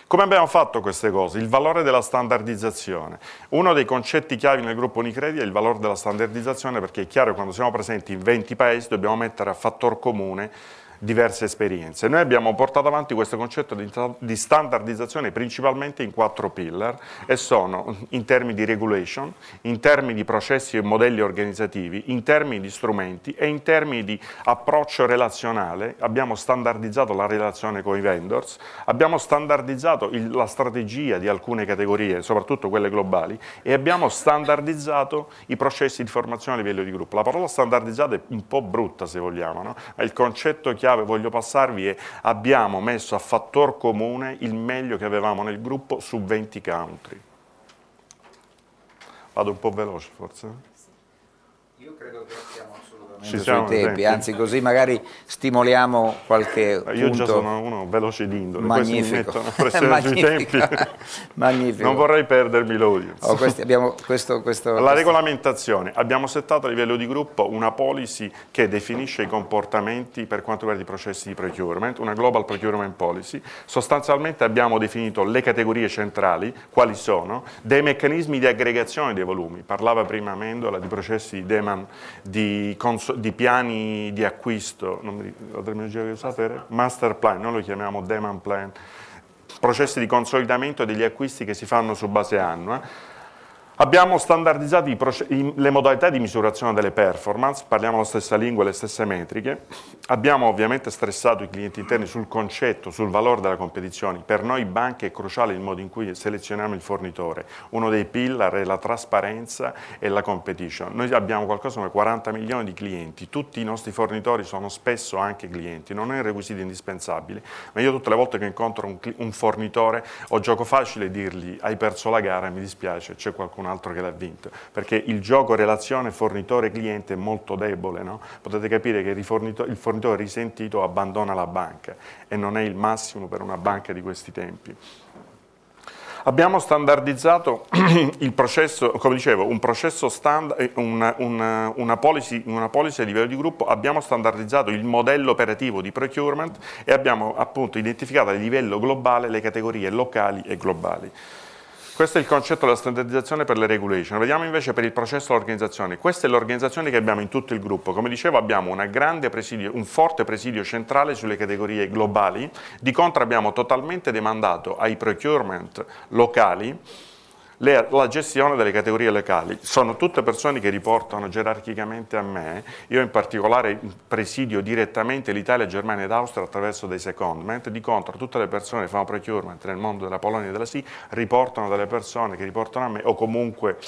Come abbiamo fatto queste cose? Il valore della standardizzazione. Uno dei concetti chiavi nel gruppo Unicredit è il valore della standardizzazione perché è chiaro che quando siamo presenti in 20 paesi dobbiamo mettere a fattor comune diverse esperienze. Noi abbiamo portato avanti questo concetto di standardizzazione principalmente in quattro pillar e sono in termini di regulation, in termini di processi e modelli organizzativi, in termini di strumenti e in termini di approccio relazionale. Abbiamo standardizzato la relazione con i vendors, abbiamo standardizzato il, la strategia di alcune categorie, soprattutto quelle globali, e abbiamo standardizzato i processi di formazione a livello di gruppo. La parola standardizzata è un po' brutta se vogliamo, no? il concetto chiaro chiave voglio passarvi è abbiamo messo a fattor comune il meglio che avevamo nel gruppo su 20 country. Vado un po' veloce forse? Io credo che siamo sui tempi. tempi. anzi così magari stimoliamo qualche Io punto. già sono uno veloce d'indole, magnifico. poi si mettono a sui tempi. (laughs) magnifico. Non vorrei perdermi l'audience. Oh, questo, questo, La questo. regolamentazione, abbiamo settato a livello di gruppo una policy che definisce i comportamenti per quanto riguarda i processi di procurement, una global procurement policy, sostanzialmente abbiamo definito le categorie centrali, quali sono, dei meccanismi di aggregazione dei volumi, parlava prima Mendola di processi di demand, di consumo, di piani di acquisto, mi, la terminologia che usate era master plan, noi lo chiamiamo demand plan, processi di consolidamento degli acquisti che si fanno su base annua, Abbiamo standardizzato le modalità di misurazione delle performance, parliamo la stessa lingua e le stesse metriche, abbiamo ovviamente stressato i clienti interni sul concetto, sul valore della competizione, per noi banche è cruciale il modo in cui selezioniamo il fornitore, uno dei pillar è la trasparenza e la competition, noi abbiamo qualcosa come 40 milioni di clienti, tutti i nostri fornitori sono spesso anche clienti, non è un requisito indispensabile, ma io tutte le volte che incontro un, un fornitore ho gioco facile dirgli hai perso la gara, mi dispiace, c'è qualcun altro altro che l'ha vinto, perché il gioco relazione fornitore-cliente è molto debole, no? potete capire che il fornitore, il fornitore risentito abbandona la banca e non è il massimo per una banca di questi tempi. Abbiamo standardizzato (clears throat) il processo, come dicevo, un processo standard, eh, una, una, una, policy, una, policy, a livello di gruppo, abbiamo standardizzato il modello operativo di procurement e abbiamo appunto identificato a livello globale le categorie locali e globali. Questo è il concetto della standardizzazione per le regulation. Vediamo invece per il processo dell'organizzazione. Questa è l'organizzazione che abbiamo in tutto il gruppo. Come dicevo abbiamo presidio, un forte presidio centrale sulle categorie globali, di contro abbiamo totalmente demandato ai procurement locali le, la gestione delle categorie locali. Sono tutte persone che riportano gerarchicamente a me, io in particolare presidio direttamente l'Italia, Germania ed Austria attraverso dei secondment, di contro tutte le persone che fanno procurement nel mondo della Polonia e della SI riportano delle persone che riportano a me o comunque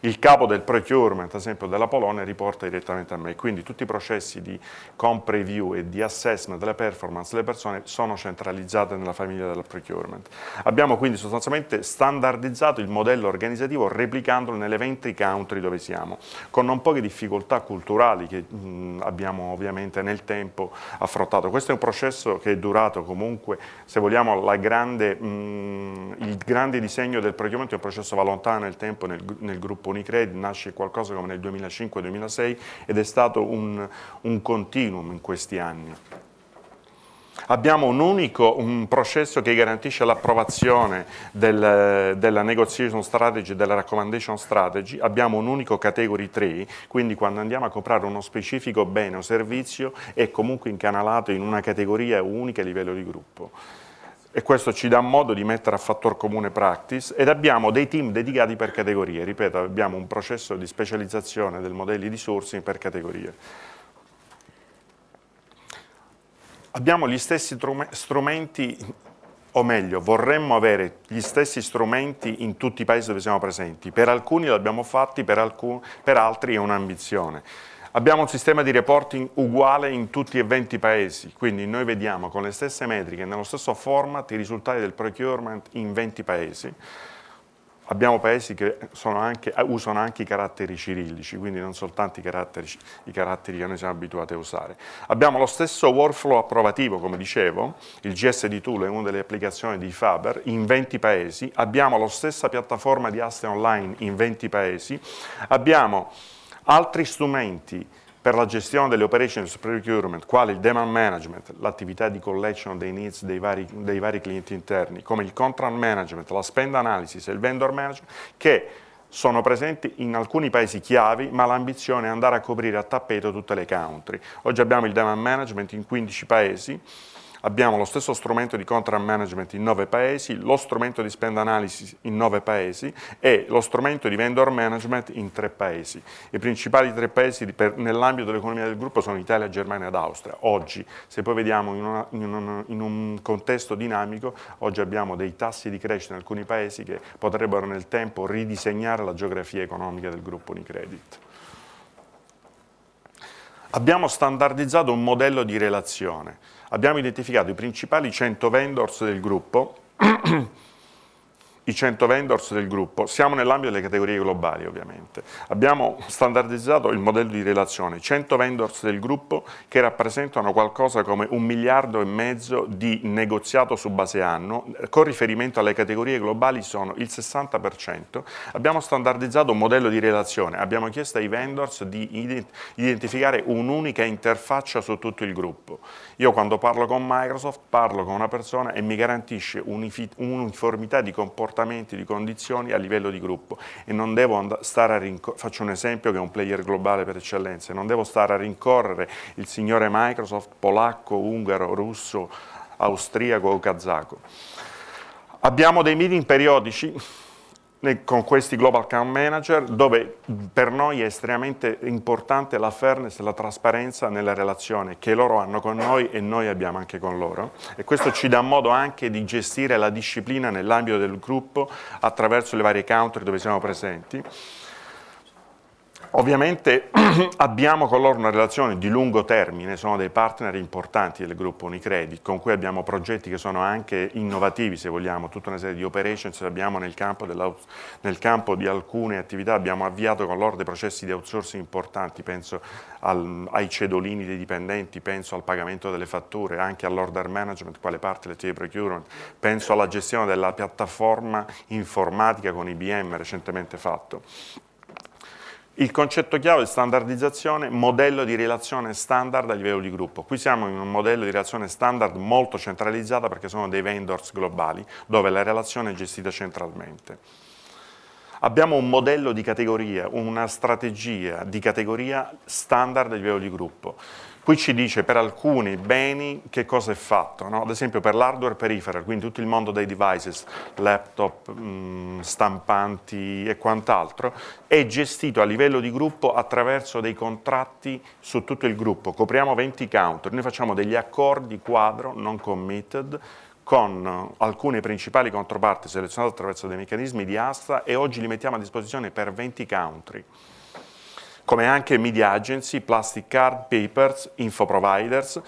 il capo del procurement, ad esempio della Polonia, riporta direttamente a me. Quindi tutti i processi di comp review e di assessment delle performance delle persone sono centralizzate nella famiglia del procurement. Abbiamo quindi sostanzialmente standardizzato il modello organizzativo replicandolo nelle 20 country dove siamo, con non poche difficoltà culturali che mh, abbiamo ovviamente nel tempo affrontato. Questo è un processo che è durato comunque, se vogliamo, grande, mh, il grande disegno del procurement è un processo va lontano nel tempo nel, nel gruppo Unicredit nasce qualcosa come nel 2005-2006 ed è stato un, un continuum in questi anni. Abbiamo un unico un processo che garantisce l'approvazione del, della negotiation strategy, della recommendation strategy, abbiamo un unico category 3, quindi quando andiamo a comprare uno specifico bene o servizio è comunque incanalato in una categoria unica a livello di gruppo e questo ci dà modo di mettere a fattor comune practice ed abbiamo dei team dedicati per categorie, ripeto abbiamo un processo di specializzazione del modello di sourcing per categorie. Abbiamo gli stessi strumenti, o meglio vorremmo avere gli stessi strumenti in tutti i paesi dove siamo presenti, per alcuni l'abbiamo fatti, per, alcun, per altri è un'ambizione. Abbiamo un sistema di reporting uguale in tutti e 20 paesi, quindi noi vediamo con le stesse metriche, nello stesso format, i risultati del procurement in 20 paesi. Abbiamo paesi che anche, eh, usano anche i caratteri cirillici, quindi non soltanto i caratteri, i caratteri, che noi siamo abituati a usare. Abbiamo lo stesso workflow approvativo, come dicevo, il GSD Tool è una delle applicazioni di Faber, in 20 paesi. Abbiamo la stessa piattaforma di aste online in 20 paesi. Abbiamo Altri strumenti per la gestione delle operations procurement, quali il demand management, l'attività di collection dei needs dei vari, dei vari, clienti interni, come il contract management, la spend analysis e il vendor management, che sono presenti in alcuni paesi chiavi, ma l'ambizione è andare a coprire a tappeto tutte le country. Oggi abbiamo il demand management in 15 paesi, Abbiamo lo stesso strumento di contract management in nove paesi, lo strumento di spend analysis in nove paesi e lo strumento di vendor management in tre paesi. I principali tre paesi nell'ambito dell'economia del gruppo sono Italia, Germania ed Austria. Oggi, se poi vediamo in, una, in, un, in un contesto dinamico, oggi abbiamo dei tassi di crescita in alcuni paesi che potrebbero nel tempo ridisegnare la geografia economica del gruppo Unicredit. Abbiamo standardizzato un modello di relazione, abbiamo identificato i principali 100 vendors del gruppo (clears throat) i 100 vendors del gruppo, siamo nell'ambito delle categorie globali ovviamente, abbiamo standardizzato il modello di relazione, 100 vendors del gruppo che rappresentano qualcosa come un miliardo e mezzo di negoziato su base anno, con riferimento alle categorie globali sono il 60%, abbiamo standardizzato un modello di relazione, abbiamo chiesto ai vendors di identificare un'unica interfaccia su tutto il gruppo. Io quando parlo con Microsoft parlo con una persona e mi garantisce un'uniformità di comportamento comportamenti, di condizioni a livello di gruppo e non devo stare a rincorrere, faccio un esempio che è un player globale per eccellenza, non devo stare a rincorrere il signore Microsoft polacco, ungaro, russo, austriaco o kazako. Abbiamo dei meeting periodici con questi global account manager dove per noi è estremamente importante la fairness e la trasparenza nella relazione che loro hanno con noi e noi abbiamo anche con loro e questo ci dà modo anche di gestire la disciplina nell'ambito del gruppo attraverso le varie country dove siamo presenti Ovviamente (clears throat) abbiamo con loro una relazione di lungo termine, sono dei partner importanti del gruppo Unicredit, con cui abbiamo progetti che sono anche innovativi, se vogliamo, tutta una serie di operations abbiamo nel campo, nel campo di alcune attività, abbiamo avviato con loro dei processi di outsourcing importanti, penso al, ai cedolini dei dipendenti, penso al pagamento delle fatture, anche all'order management, quale parte del procurement, penso alla gestione della piattaforma informatica con IBM recentemente fatto. Il concetto chiave è standardizzazione, modello di relazione standard a livello di gruppo. Qui siamo in un modello di relazione standard molto centralizzata perché sono dei vendors globali dove la relazione è gestita centralmente. Abbiamo un modello di categoria, una strategia di categoria standard a livello di gruppo. Qui ci dice per alcuni beni che cosa è fatto, no? ad esempio per l'hardware peripheral, quindi tutto il mondo dei devices, laptop, mh, mm, stampanti e quant'altro, è gestito a livello di gruppo attraverso dei contratti su tutto il gruppo, copriamo 20 counter, noi facciamo degli accordi quadro non committed con alcune principali controparti selezionate attraverso dei meccanismi di asta e oggi li mettiamo a disposizione per 20 country, come anche media agency, plastic card, papers, info providers,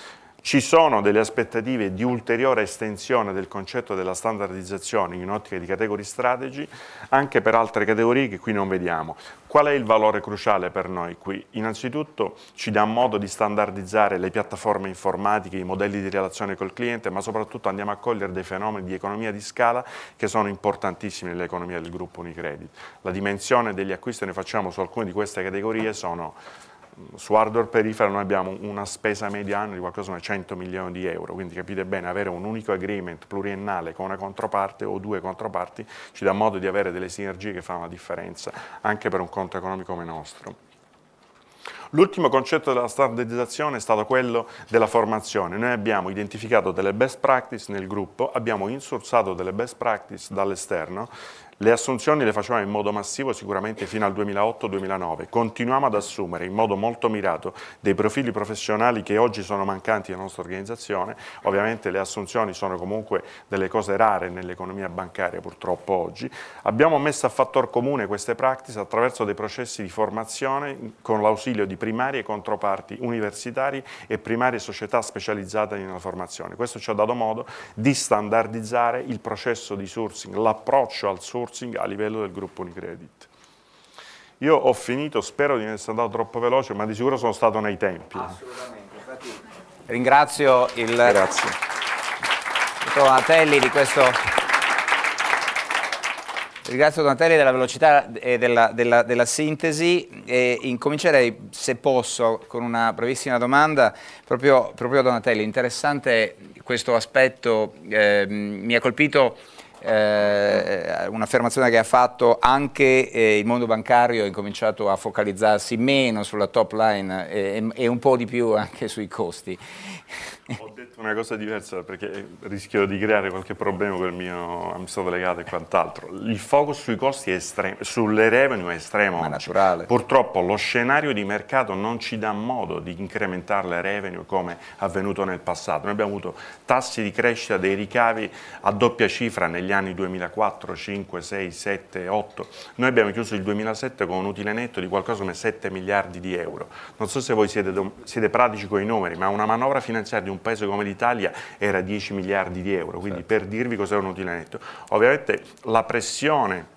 ci sono delle aspettative di ulteriore estensione del concetto della standardizzazione in ottica di category strategy anche per altre categorie che qui non vediamo. Qual è il valore cruciale per noi qui? Innanzitutto ci dà modo di standardizzare le piattaforme informatiche, i modelli di relazione col cliente, ma soprattutto andiamo a cogliere dei fenomeni di economia di scala che sono importantissimi nell'economia del gruppo Unicredit. La dimensione degli acquisti che ne facciamo su alcune di queste categorie sono su hardware perifera noi abbiamo una spesa mediana di qualcosa come 100 milioni di euro, quindi capite bene avere un unico agreement pluriennale con una controparte o due controparti ci dà modo di avere delle sinergie che fanno la differenza anche per un conto economico come nostro. L'ultimo concetto della standardizzazione è stato quello della formazione. Noi abbiamo identificato delle best practice nel gruppo, abbiamo insursato delle best practice dall'esterno, le assunzioni le facevamo in modo massivo sicuramente fino al 2008-2009. Continuiamo ad assumere in modo molto mirato dei profili professionali che oggi sono mancanti nella nostra organizzazione. Ovviamente le assunzioni sono comunque delle cose rare nell'economia bancaria purtroppo oggi. Abbiamo messo a fattor comune queste practice attraverso dei processi di formazione con l'ausilio di primarie controparti universitari e primarie società specializzate nella formazione. Questo ci ha dato modo di standardizzare il processo di sourcing, l'approccio al sourcing outsourcing a livello del gruppo Unicredit. Io ho finito, spero di non essere andato troppo veloce, ma di sicuro sono stato nei tempi. Assolutamente, infatti ringrazio il Grazie. dottor Donatelli di questo... Ringrazio Donatelli della velocità e della, della, della sintesi e incomincerei, se posso, con una brevissima domanda. Proprio, proprio Donatelli, interessante questo aspetto, eh, mi ha colpito eh, un'affermazione che ha fatto anche eh, il mondo bancario ha incominciato a focalizzarsi meno sulla top line eh, e, e un po' di più anche sui costi una cosa diversa perché rischio di creare qualche problema con il mio amministratore legato e quant'altro. Il focus sui costi è estremo, sulle revenue è estremo. Ma naturale. Purtroppo lo scenario di mercato non ci dà modo di incrementare le revenue come è avvenuto nel passato. Noi abbiamo avuto tassi di crescita dei ricavi a doppia cifra negli anni 2004, 5, 6, 7, 8. Noi abbiamo chiuso il 2007 con un utile netto di qualcosa come 7 miliardi di euro. Non so se voi siete, siete pratici con i numeri, ma una manovra finanziaria di un paese come dell'Italia era 10 miliardi di euro, quindi certo. per dirvi cos'è un utile netto. Ovviamente la pressione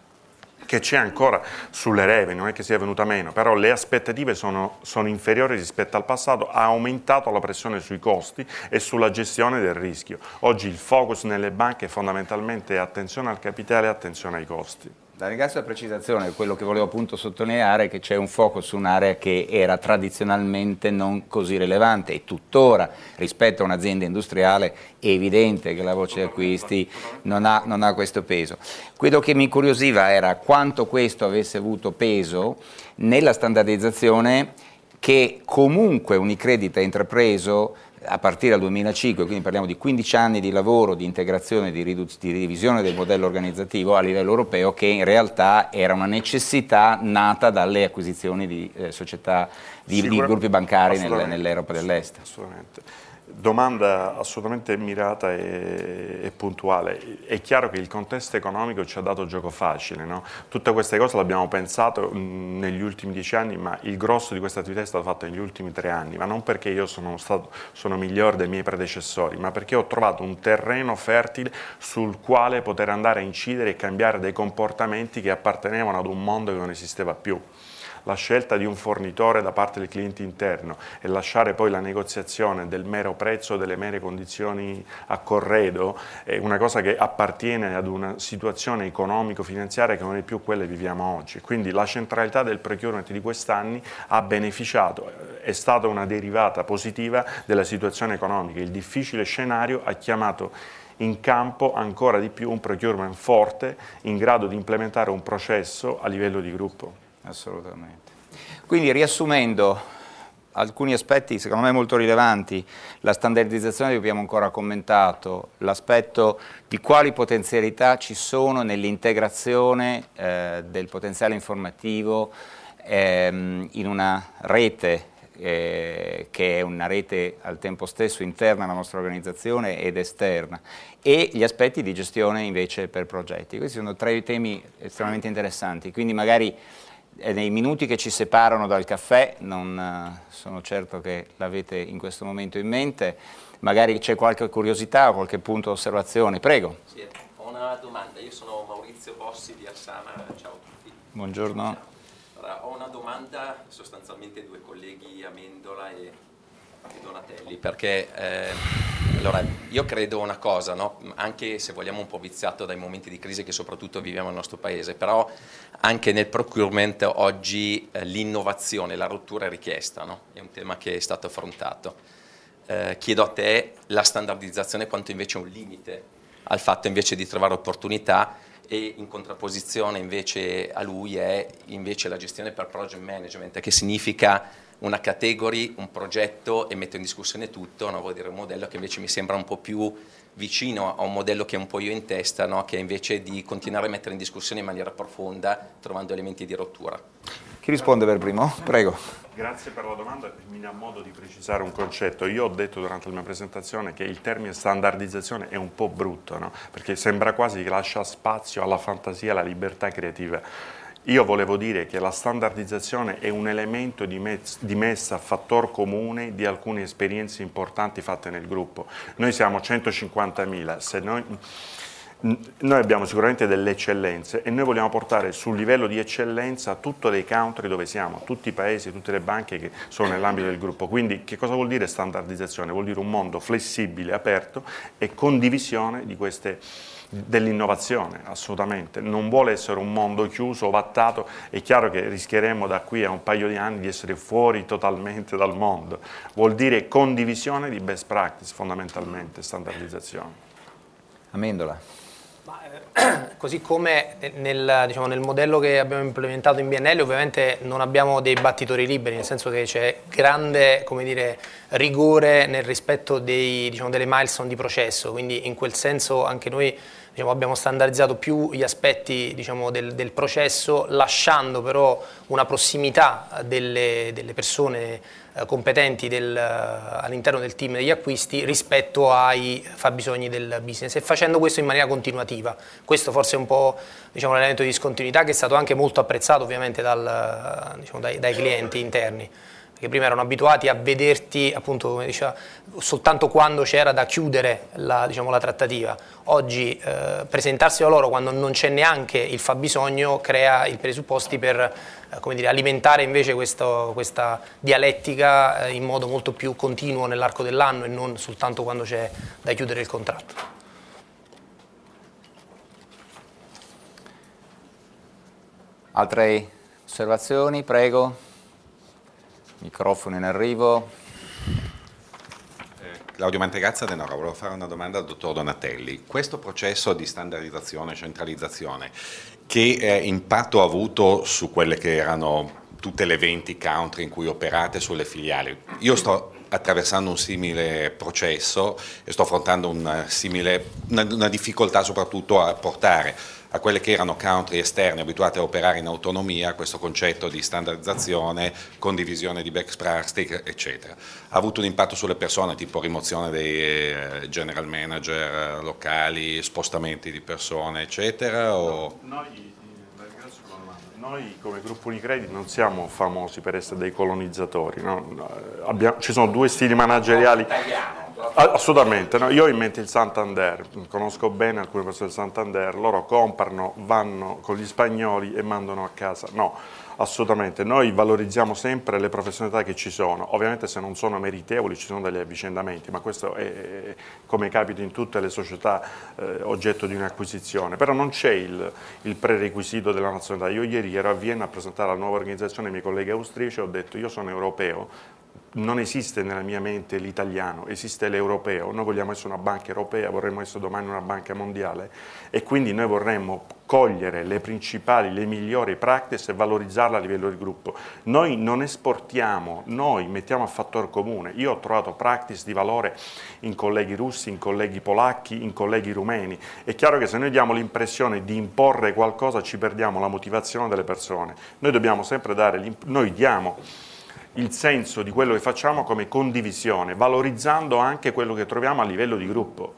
che c'è ancora sulle revenue, non è che sia venuta meno, però le aspettative sono, sono, inferiori rispetto al passato, ha aumentato la pressione sui costi e sulla gestione del rischio. Oggi il focus nelle banche è fondamentalmente attenzione al capitale e attenzione ai costi. La ringrazio la precisazione, quello che volevo appunto sottolineare è che c'è un focus su un'area che era tradizionalmente non così rilevante e tuttora rispetto a un'azienda industriale è evidente che la voce di acquisti non ha, non ha questo peso. Quello che mi incuriosiva era quanto questo avesse avuto peso nella standardizzazione che comunque Unicredit ha intrapreso a partire dal 2005, quindi parliamo di 15 anni di lavoro, di integrazione, di, di revisione del modello organizzativo a livello europeo che in realtà era una necessità nata dalle acquisizioni di eh, società, di, di gruppi bancari nell'Europa dell'Est. Assolutamente. Domanda assolutamente mirata e, e, puntuale. È chiaro che il contesto economico ci ha dato gioco facile, no? tutte queste cose le abbiamo pensato mm, negli ultimi dieci anni, ma il grosso di questa attività è stato fatto negli ultimi tre anni, ma non perché io sono, stato, sono migliore dei miei predecessori, ma perché ho trovato un terreno fertile sul quale poter andare a incidere e cambiare dei comportamenti che appartenevano ad un mondo che non esisteva più la scelta di un fornitore da parte del cliente interno e lasciare poi la negoziazione del mero prezzo, delle mere condizioni a corredo, è una cosa che appartiene ad una situazione economico-finanziaria che non è più quella che viviamo oggi. Quindi la centralità del procurement di quest'anni ha beneficiato, è stata una derivata positiva della situazione economica. Il difficile scenario ha chiamato in campo ancora di più un procurement forte in grado di implementare un processo a livello di gruppo. Assolutamente. Quindi riassumendo alcuni aspetti secondo me molto rilevanti, la standardizzazione che abbiamo ancora commentato, l'aspetto di quali potenzialità ci sono nell'integrazione eh, del potenziale informativo ehm, in una rete eh, che è una rete al tempo stesso interna alla nostra organizzazione ed esterna e gli aspetti di gestione invece per progetti. Questi sono tre temi estremamente interessanti, quindi magari è nei minuti che ci separano dal caffè, non eh, sono certo che l'avete in questo momento in mente, magari c'è qualche curiosità o qualche punto di osservazione, prego. Sì, eh, ho una domanda, io sono Maurizio Bossi di Alsana, ciao a tutti. Buongiorno. Allora, ho una domanda, sostanzialmente due colleghi, Amendola e di Donatelli, perché eh, allora, io credo una cosa, no? anche se vogliamo un po' viziato dai momenti di crisi che soprattutto viviamo nel nostro paese, però anche nel procurement oggi eh, l'innovazione, la rottura è richiesta, no? è un tema che è stato affrontato. Eh, chiedo a te la standardizzazione quanto invece è un limite al fatto invece di trovare opportunità e in contrapposizione invece a lui è invece la gestione per project management, che significa una category, un progetto e metto in discussione tutto, no? vuol dire un modello che invece mi sembra un po' più vicino a un modello che un po' io in testa, no? che invece di continuare a mettere in discussione in maniera profonda, trovando elementi di rottura. Chi risponde per primo? Prego. Grazie per la domanda, mi dà modo di precisare un concetto. Io ho detto durante la mia presentazione che il termine standardizzazione è un po' brutto, no? perché sembra quasi che lascia spazio alla fantasia alla libertà creativa io volevo dire che la standardizzazione è un elemento di, messa a fattor comune di alcune esperienze importanti fatte nel gruppo. Noi siamo 150.000, noi, noi, abbiamo sicuramente delle eccellenze e noi vogliamo portare sul livello di eccellenza tutto dei country dove siamo, tutti i paesi, tutte le banche che sono nell'ambito del gruppo. Quindi che cosa vuol dire standardizzazione? Vuol dire un mondo flessibile, aperto e condivisione di queste esperienze dell'innovazione, assolutamente. Non vuole essere un mondo chiuso, ovattato. È chiaro che rischieremo da qui a un paio di anni di essere fuori totalmente dal mondo. Vuol dire condivisione di best practice, fondamentalmente, standardizzazione. Amendola. Eh, (clears throat) così come nel, diciamo, nel, modello che abbiamo implementato in BNL ovviamente non abbiamo dei battitori liberi, nel senso che c'è grande dire, rigore nel rispetto dei, diciamo, delle milestone di processo, quindi in quel senso anche noi diciamo, abbiamo standardizzato più gli aspetti diciamo, del, del, processo, lasciando però una prossimità delle, delle persone eh, competenti del, eh, all'interno del team degli acquisti rispetto ai fabbisogni del business e facendo questo in maniera continuativa. Questo forse è un po' diciamo, l'elemento di discontinuità che è stato anche molto apprezzato ovviamente dal, eh, diciamo, dai, dai clienti interni perché prima erano abituati a vederti appunto come diceva soltanto quando c'era da chiudere la, diciamo, la trattativa oggi eh, presentarsi a loro quando non c'è neanche il fabbisogno crea i presupposti per eh, dire, alimentare invece questo, questa dialettica eh, in modo molto più continuo nell'arco dell'anno e non soltanto quando c'è da chiudere il contratto Altre osservazioni? Prego. Microfono in arrivo. Eh, Claudio Mantegazza, Denora, volevo fare una domanda al dottor Donatelli. Questo processo di standardizzazione e centralizzazione, che eh, impatto ha avuto su quelle che erano tutte le 20 country in cui operate sulle filiali? Io sto attraversando un simile processo e sto affrontando una, eh, simile, una, una difficoltà soprattutto a portare a quelle che erano country esterne abituate a operare in autonomia, questo concetto di standardizzazione, condivisione di best practice, eccetera. Ha avuto un impatto sulle persone, tipo rimozione dei eh, general manager eh, locali, spostamenti di persone, eccetera? O... Eh, noi, come gruppo Unicredit non siamo famosi per essere dei colonizzatori, no? Abbiamo, ci sono due stili manageriali. Ah, assolutamente, no? io ho in mente il Santander, conosco bene alcune persone del Santander, loro comprano, vanno con gli spagnoli e mandano a casa, no, assolutamente, noi valorizziamo sempre le professionalità che ci sono, ovviamente se non sono meritevoli ci sono degli avvicendamenti, ma questo è come capita in tutte le società eh, oggetto di un'acquisizione, però non c'è il, il, prerequisito della nazionalità, io ieri ero a Vienna a presentare la nuova organizzazione ai miei colleghi austriaci ho detto io sono europeo, non esiste nella mia mente l'italiano, esiste l'europeo, noi vogliamo essere una banca europea, vorremmo essere domani una banca mondiale e quindi noi vorremmo cogliere le principali, le migliori practice e valorizzarle a livello di gruppo. Noi non esportiamo, noi mettiamo a fattore comune, io ho trovato practice di valore in colleghi russi, in colleghi polacchi, in colleghi rumeni, è chiaro che se noi diamo l'impressione di imporre qualcosa ci perdiamo la motivazione delle persone, noi dobbiamo sempre dare, noi diamo il senso di quello che facciamo come condivisione, valorizzando anche quello che troviamo a livello di gruppo.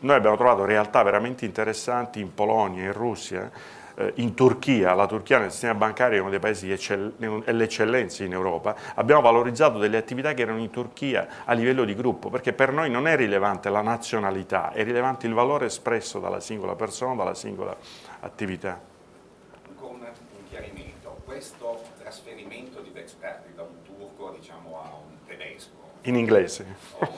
Noi abbiamo trovato realtà veramente interessanti in Polonia, in Russia, eh, in Turchia, la Turchia nel sistema bancario è uno dei paesi l'eccellenza in Europa, abbiamo valorizzato delle attività che erano in Turchia a livello di gruppo, perché per noi non è rilevante la nazionalità, è rilevante il valore espresso dalla singola persona, dalla singola attività. Con un chiarimento, questo trasferimento di best practice da un in inglese. Oh,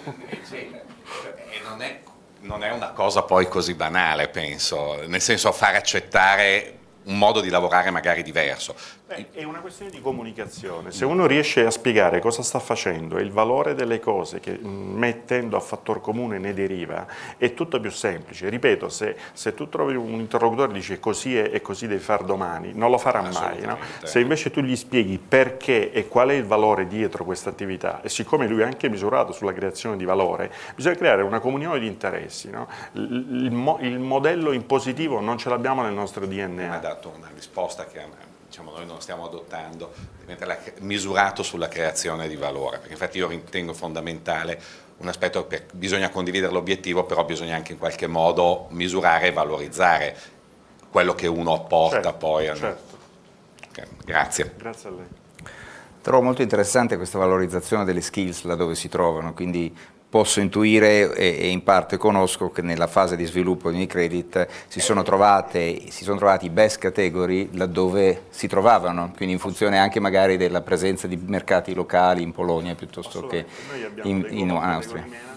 non, è, non è una cosa poi così banale, penso, nel senso far accettare un modo di lavorare magari diverso. Beh, è una questione di comunicazione. Se uno riesce a spiegare cosa sta facendo e il valore delle cose che mettendo a fattor comune ne deriva, è tutto più semplice. Ripeto, se, se tu trovi un interlocutore e dici così è e così devi far domani, non lo farà mai. No? Se invece tu gli spieghi perché e qual è il valore dietro questa attività, e siccome lui è anche misurato sulla creazione di valore, bisogna creare una comunione di interessi. No? Il, il, il modello impositivo non ce l'abbiamo nel nostro DNA. Mi ha dato una risposta che a diciamo, noi non stiamo adottando, misurato sulla creazione di valore, perché infatti io ritengo fondamentale un aspetto che bisogna condividere l'obiettivo, però bisogna anche in qualche modo misurare e valorizzare quello che uno apporta certo, poi. A... Certo. Okay, grazie. Grazie a lei. Trovo molto interessante questa valorizzazione delle skills laddove si trovano, quindi posso intuire e, in parte conosco che nella fase di sviluppo di Unicredit si sono, trovate, si sono trovati best category laddove si trovavano, quindi in funzione anche magari della presenza di mercati locali in Polonia piuttosto che in, in Austria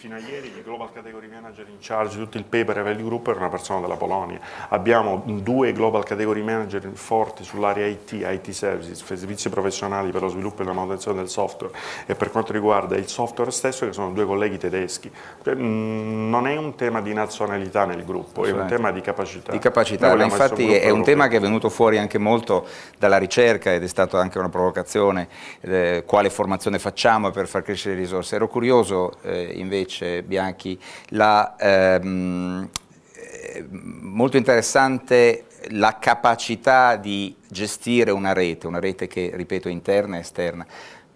fino a ieri il Global Category Manager in charge di tutto il paper e value group era una persona della Polonia. Abbiamo due Global Category Manager forti sull'area IT, IT Services, servizi professionali per lo sviluppo e la manutenzione del software e per quanto riguarda il software stesso che sono due colleghi tedeschi. Cioè, mm, non è un tema di nazionalità nel gruppo, è un esatto. tema di capacità. Di capacità, no, infatti un è un tema che è venuto fuori anche molto dalla ricerca ed è stata anche una provocazione, eh, quale formazione facciamo per far crescere le risorse. Ero curioso eh, invece invece, Bianchi, la, ehm, eh, molto interessante la capacità di gestire una rete, una rete che, ripeto, è interna e esterna.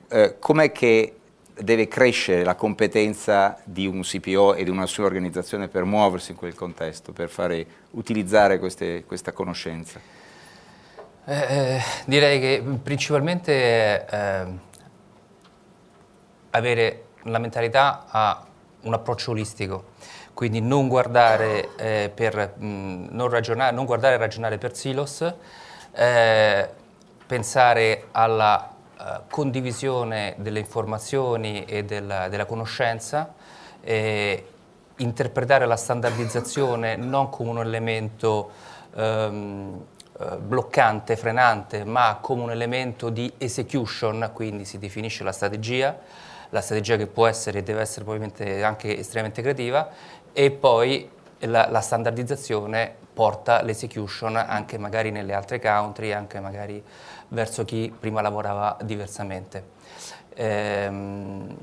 Eh, com'è che deve crescere la competenza di un CPO e di una sua organizzazione per muoversi in quel contesto, per fare, utilizzare queste, questa conoscenza? Eh, eh direi che principalmente eh, avere la mentalità a un approccio olistico, quindi non guardare, eh, per, mh, mm, non, ragionare, non guardare e ragionare per silos, eh, pensare alla eh, condivisione delle informazioni e della, della conoscenza, interpretare la standardizzazione non come un elemento ehm, eh, bloccante, frenante, ma come un elemento di execution, quindi si definisce la strategia, la strategia che può essere e deve essere probabilmente anche estremamente creativa e poi la, la standardizzazione porta l'execution anche magari nelle altre country, anche magari verso chi prima lavorava diversamente. Ehm,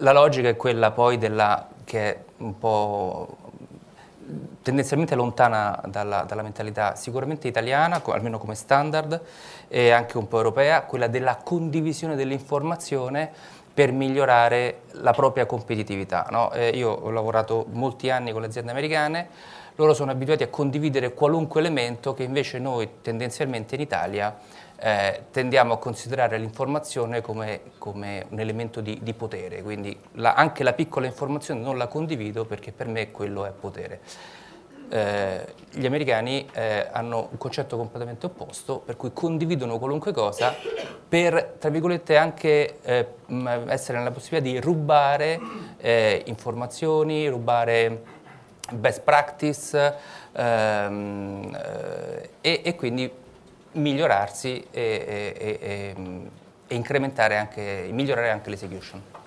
la logica è quella poi della, che è un po' tendenzialmente lontana dalla, dalla, mentalità sicuramente italiana, almeno come standard, e anche un po' europea, quella della condivisione dell'informazione per migliorare la propria competitività. No? Eh, io ho lavorato molti anni con le aziende americane, loro sono abituati a condividere qualunque elemento che invece noi tendenzialmente in Italia eh, tendiamo a considerare l'informazione come, come un elemento di, di potere, quindi la, anche la piccola informazione non la condivido perché per me quello è potere. Eh, gli americani eh, hanno un concetto completamente opposto, per cui condividono qualunque cosa per, tra virgolette, anche eh, essere nella possibilità di rubare eh, informazioni, rubare best practice ehm, eh, e, e, quindi migliorarsi e, e, e incrementare anche, migliorare anche l'execution.